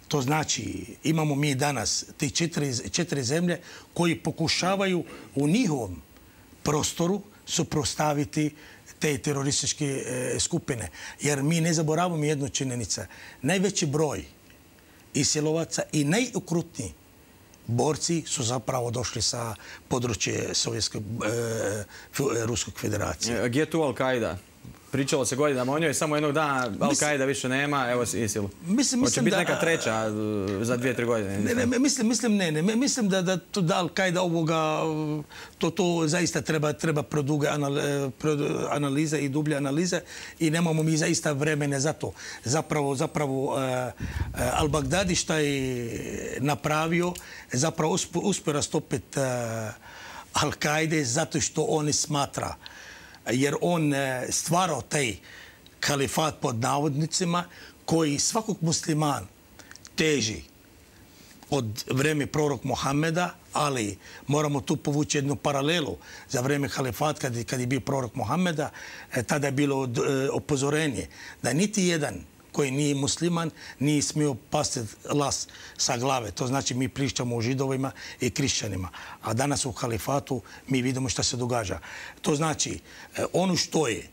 Speaker 4: To znači, imamo mi danas te četiri, zemlje koji pokušavaju u njihovom prostoru suprostaviti te terorističke e, skupine. Jer mi ne zaboravamo jednu činjenicu. Najveći broj isilovaca i najukrutniji borci su zapravo došli sa područje Sovjetske, e, Ruskog federacije. E, gdje tu
Speaker 1: Al-Qaida? pričalo se godinama o njoj, samo jednog dana Al-Qaida više nema, evo Isilu. Mislim, Hoće biti neka treća za dvije, tri godine. Ne,
Speaker 4: mislim, mislim, ne, ne. Mislim da, Al-Qaida ovoga, to, zaista treba, treba produge e, analize i dublje analize i nemamo mi zaista vremena za to. Zapravo, zapravo e, e, Al-Baghdadi šta je napravio, zapravo uspio rastopiti Al-Qaide zato što oni smatra jer on e, stvarao taj kalifat pod navodnicima koji svakog musliman teži od vreme prorok Mohameda, ali moramo tu povući jednu paralelu za vreme kalifata kad, je bio prorok Mohameda, e, tada je bilo opozorenje e, da niti jedan koji nije musliman nije smio pasti las sa glave. To znači mi prišćamo o židovima i krišćanima. A danas u kalifatu mi vidimo što se događa. To znači e, ono što je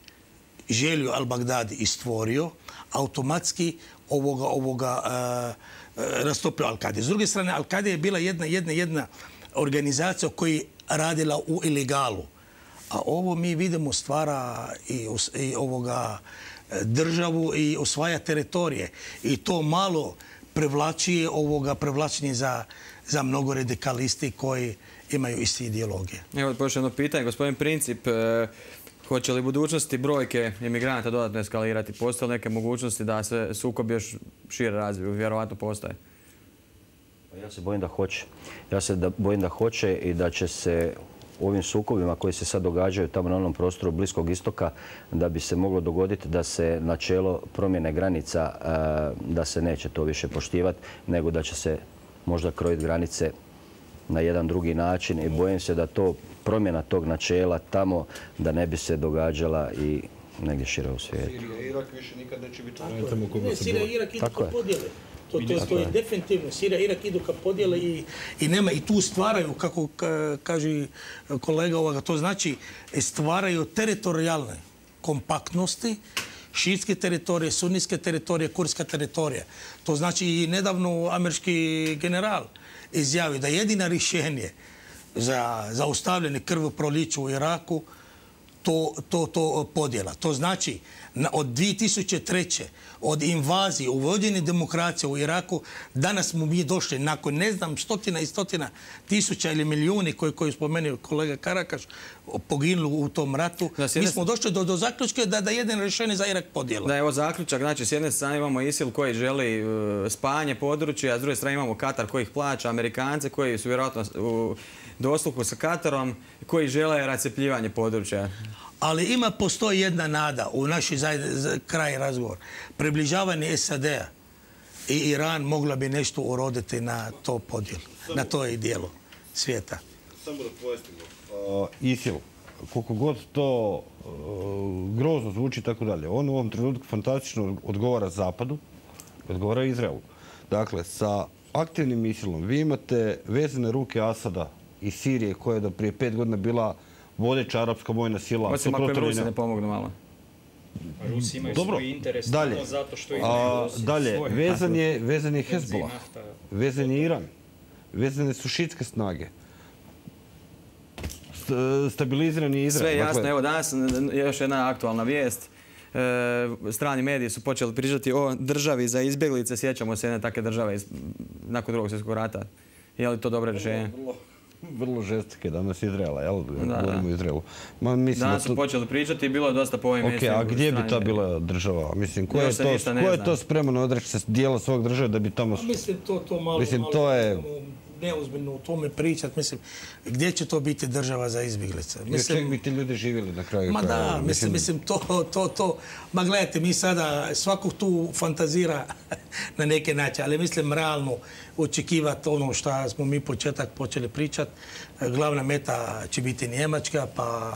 Speaker 4: želio Al-Baghdadi i stvorio, automatski ovoga, e, e, rastopio Al-Qaeda. S druge strane, al je bila jedna, jedna, jedna organizacija koja je radila u ilegalu. A ovo mi vidimo stvara i ovoga državu i osvaja teritorije. I to malo prevlači ovoga, prevlačenje za, za mnogo radikalisti koji imaju isti ideologije.
Speaker 1: Evo, još jedno pitanje, gospodin Princip, e, hoće li budućnosti brojke imigranata dodatno eskalirati? Postoje neke mogućnosti da se sukob još šire razviju? Vjerovatno postoje.
Speaker 5: Pa ja se bojim da hoće. Ja se da, bojim da hoće i da će se ovim sukobima koji se sad događaju tamo na onom prostoru Bliskog istoka da bi se moglo dogoditi da se načelo promjene granica e, da se neće to više poštivati nego da će se možda krojiti granice na jedan drugi način i bojim se da to promjena tog načela tamo da ne bi se događala i negdje šire u svijetu.
Speaker 4: Sirija i Irak više nikad neće biti. To, je definitivno. Sirija i Irak idu ka podjele i,
Speaker 5: nema i tu stvaraju, kako
Speaker 4: kaže kolega ovoga, to znači e, stvaraju teritorijalne kompaktnosti širske teritorije, sunijske teritorije, kurska teritorija. To znači i nedavno američki general izjavio da jedina rješenje za zaustavljeni krvoproliću u Iraku to, to, to podjela. To znači od 2003. od invazije, vođenje demokracije u Iraku, danas smo mi došli nakon ne znam stotina i stotina tisuća ili milijuni koji, je spomenuo kolega Karakaš poginuli u tom ratu. mi smo došli do, zaključka da, da jedan rješenje za Irak podijelo.
Speaker 1: Da, evo zaključak. Znači, s jedne strane imamo ISIL koji želi e, spanje područja, a s druge strane imamo Katar koji ih plaća, Amerikance koji su vjerojatno u
Speaker 4: dosluhu sa Katarom, koji žele racepljivanje područja. Ali ima, postoji jedna nada u našoj kraj razgovor. Približavanje SAD-a i Iran mogla bi nešto uroditi na to podjelu, na to i dijelo svijeta.
Speaker 6: Samo da
Speaker 4: ISIL, koliko god to e,
Speaker 6: grozno zvuči i tako dalje, on u ovom trenutku fantastično odgovara Zapadu, odgovara Izraelu. Dakle, sa aktivnim isilom, vi imate vezane ruke Asada i Sirije koja je do prije pet godina bila vodeća arapska vojna sila. Osim ako im Rusi ne pomognu malo.
Speaker 3: Pa imaju Dobro, svoj interes dalje, zato što Dalje,
Speaker 6: vezan je, vezan je Hezbollah, vezan je Iran, vezane su šitske snage stabiliziran je Izrael. Sve je jasno. Dakle- evo
Speaker 1: danas još jedna aktualna vijest. E, strani mediji su počeli prižati o državi za izbjeglice. Sjećamo se jedne takve države nakon drugog svjetskog rata. Je li to dobro rješenje?
Speaker 6: vrlo žestike danas Izrela, jel? Govorimo Izraelu. danas su počeli
Speaker 1: pričati i bilo je dosta po ovim a gdje bi ta
Speaker 6: bila država? Mislim, ko je to, spremano odreći se dijela svog države da bi tamo...
Speaker 4: mislim, to, malo, mislim, to je neozbiljno o tome pričati, mislim, gdje će to biti država za izbjeglice? Mislim,
Speaker 6: mi ti ljudi živjeli na kraju? Ma da, mislim, mislim,
Speaker 4: to, to, to. Ma gledajte, mi sada, svakog tu fantazira na neke način, ali mislim, realno očekivati ono što smo mi početak počeli pričati. Glavna meta će biti Njemačka, pa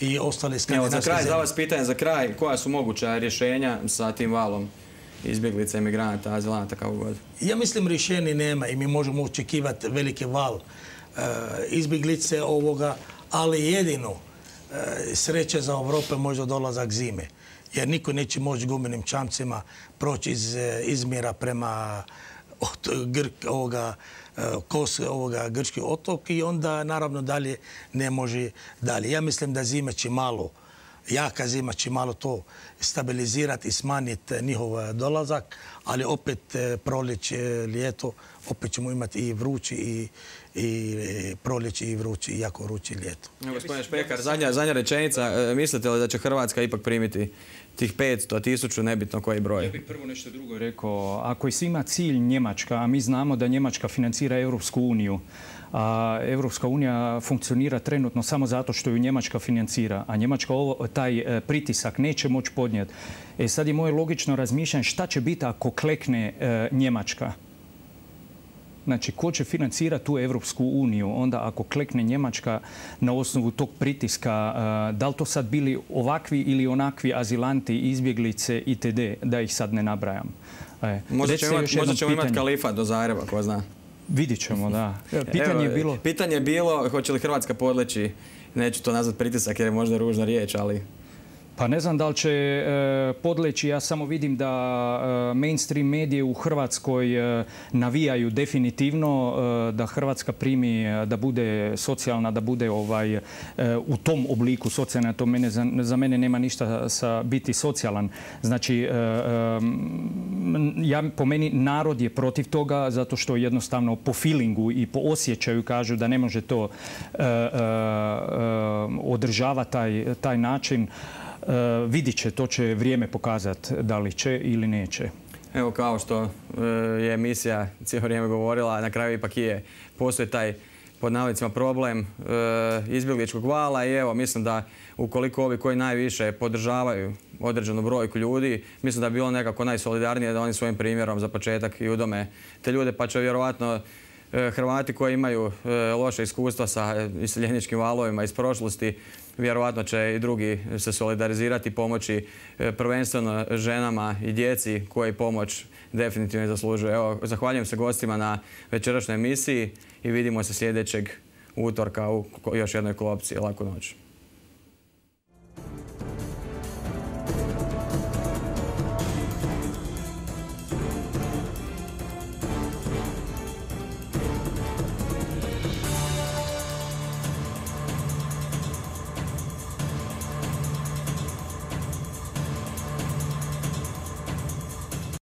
Speaker 4: i ostale skandinavske zemlje. Za kraj, za vas
Speaker 1: pitanje, za kraj, koja su moguća rješenja sa tim valom? izbjeglica, imigranata, azilanata, kako god?
Speaker 4: Ja mislim rješenje nema i mi možemo očekivati veliki val e, izbjeglice ovoga, ali jedino e, sreće za Europe možda dolazak zime. Jer niko neće moći gumenim čamcima proći iz e, izmjera prema ovoga, kos ovoga grčki otok i onda naravno dalje ne može dalje. Ja mislim da zima će malo, jaka zima će malo to stabilizirati i smanjiti eh, njihov eh, dolazak, ali opet eh, prolići ljeto, opet ćemo imati i vrući i, i proljeći i vrući, i jako vrući ljeto.
Speaker 2: Gospodine Špekar,
Speaker 1: zadnja, rečenica, mislite li da će Hrvatska ipak
Speaker 3: primiti tih 500, 1000, nebitno koji broj. Ja bih prvo nešto drugo rekao. Ako je svima cilj Njemačka, a mi znamo da Njemačka financira Europsku uniju, a Evropska unija funkcionira trenutno samo zato što ju Njemačka financira, a Njemačka ovo, taj e, pritisak neće moći podnijeti. E sad je moje logično razmišljanje šta će biti ako klekne e, Njemačka. Znači, ko će financirati tu Evropsku uniju? Onda ako klekne Njemačka na osnovu tog pritiska, e, da li to sad bili ovakvi ili onakvi azilanti, izbjeglice itd., da ih sad ne nabrajam. E, možda ćemo imati kalifa
Speaker 1: do Zagreba, ko zna.
Speaker 3: Vidit ćemo, da. Pitanje je bilo...
Speaker 1: Pitanje je bilo hoće li Hrvatska podleći, neću to nazvat pritisak jer je možda ružna riječ, ali
Speaker 3: pa ne znam da li će e, podleći, ja samo vidim da e, mainstream medije u Hrvatskoj e, navijaju definitivno da Hrvatska primi, da bude socijalna, da bude ovaj u tom obliku socijalna. To za, mene nema ništa sa biti socijalan. Znači, po meni narod je protiv toga zato što jednostavno po feelingu i po osjećaju kažu da ne može to održava taj način. E, vidit će, to će vrijeme pokazati da li će ili neće.
Speaker 1: Evo kao što e, je emisija cijelo vrijeme govorila, na kraju ipak je, postoji taj pod navodicima problem e, izbjegličkog vala i evo mislim da ukoliko ovi koji najviše podržavaju određenu brojku ljudi, mislim da bi bilo nekako najsolidarnije da oni svojim primjerom za početak i udome te ljude pa će vjerovatno Hrvati koji imaju loše iskustva sa iseljeničkim valovima iz prošlosti vjerovatno će i drugi se solidarizirati, pomoći e, prvenstveno ženama i djeci koji pomoć definitivno zaslužuju. Evo, zahvaljujem se gostima na večerašnjoj emisiji i vidimo se sljedećeg utorka u još jednoj klopci. Laku noć.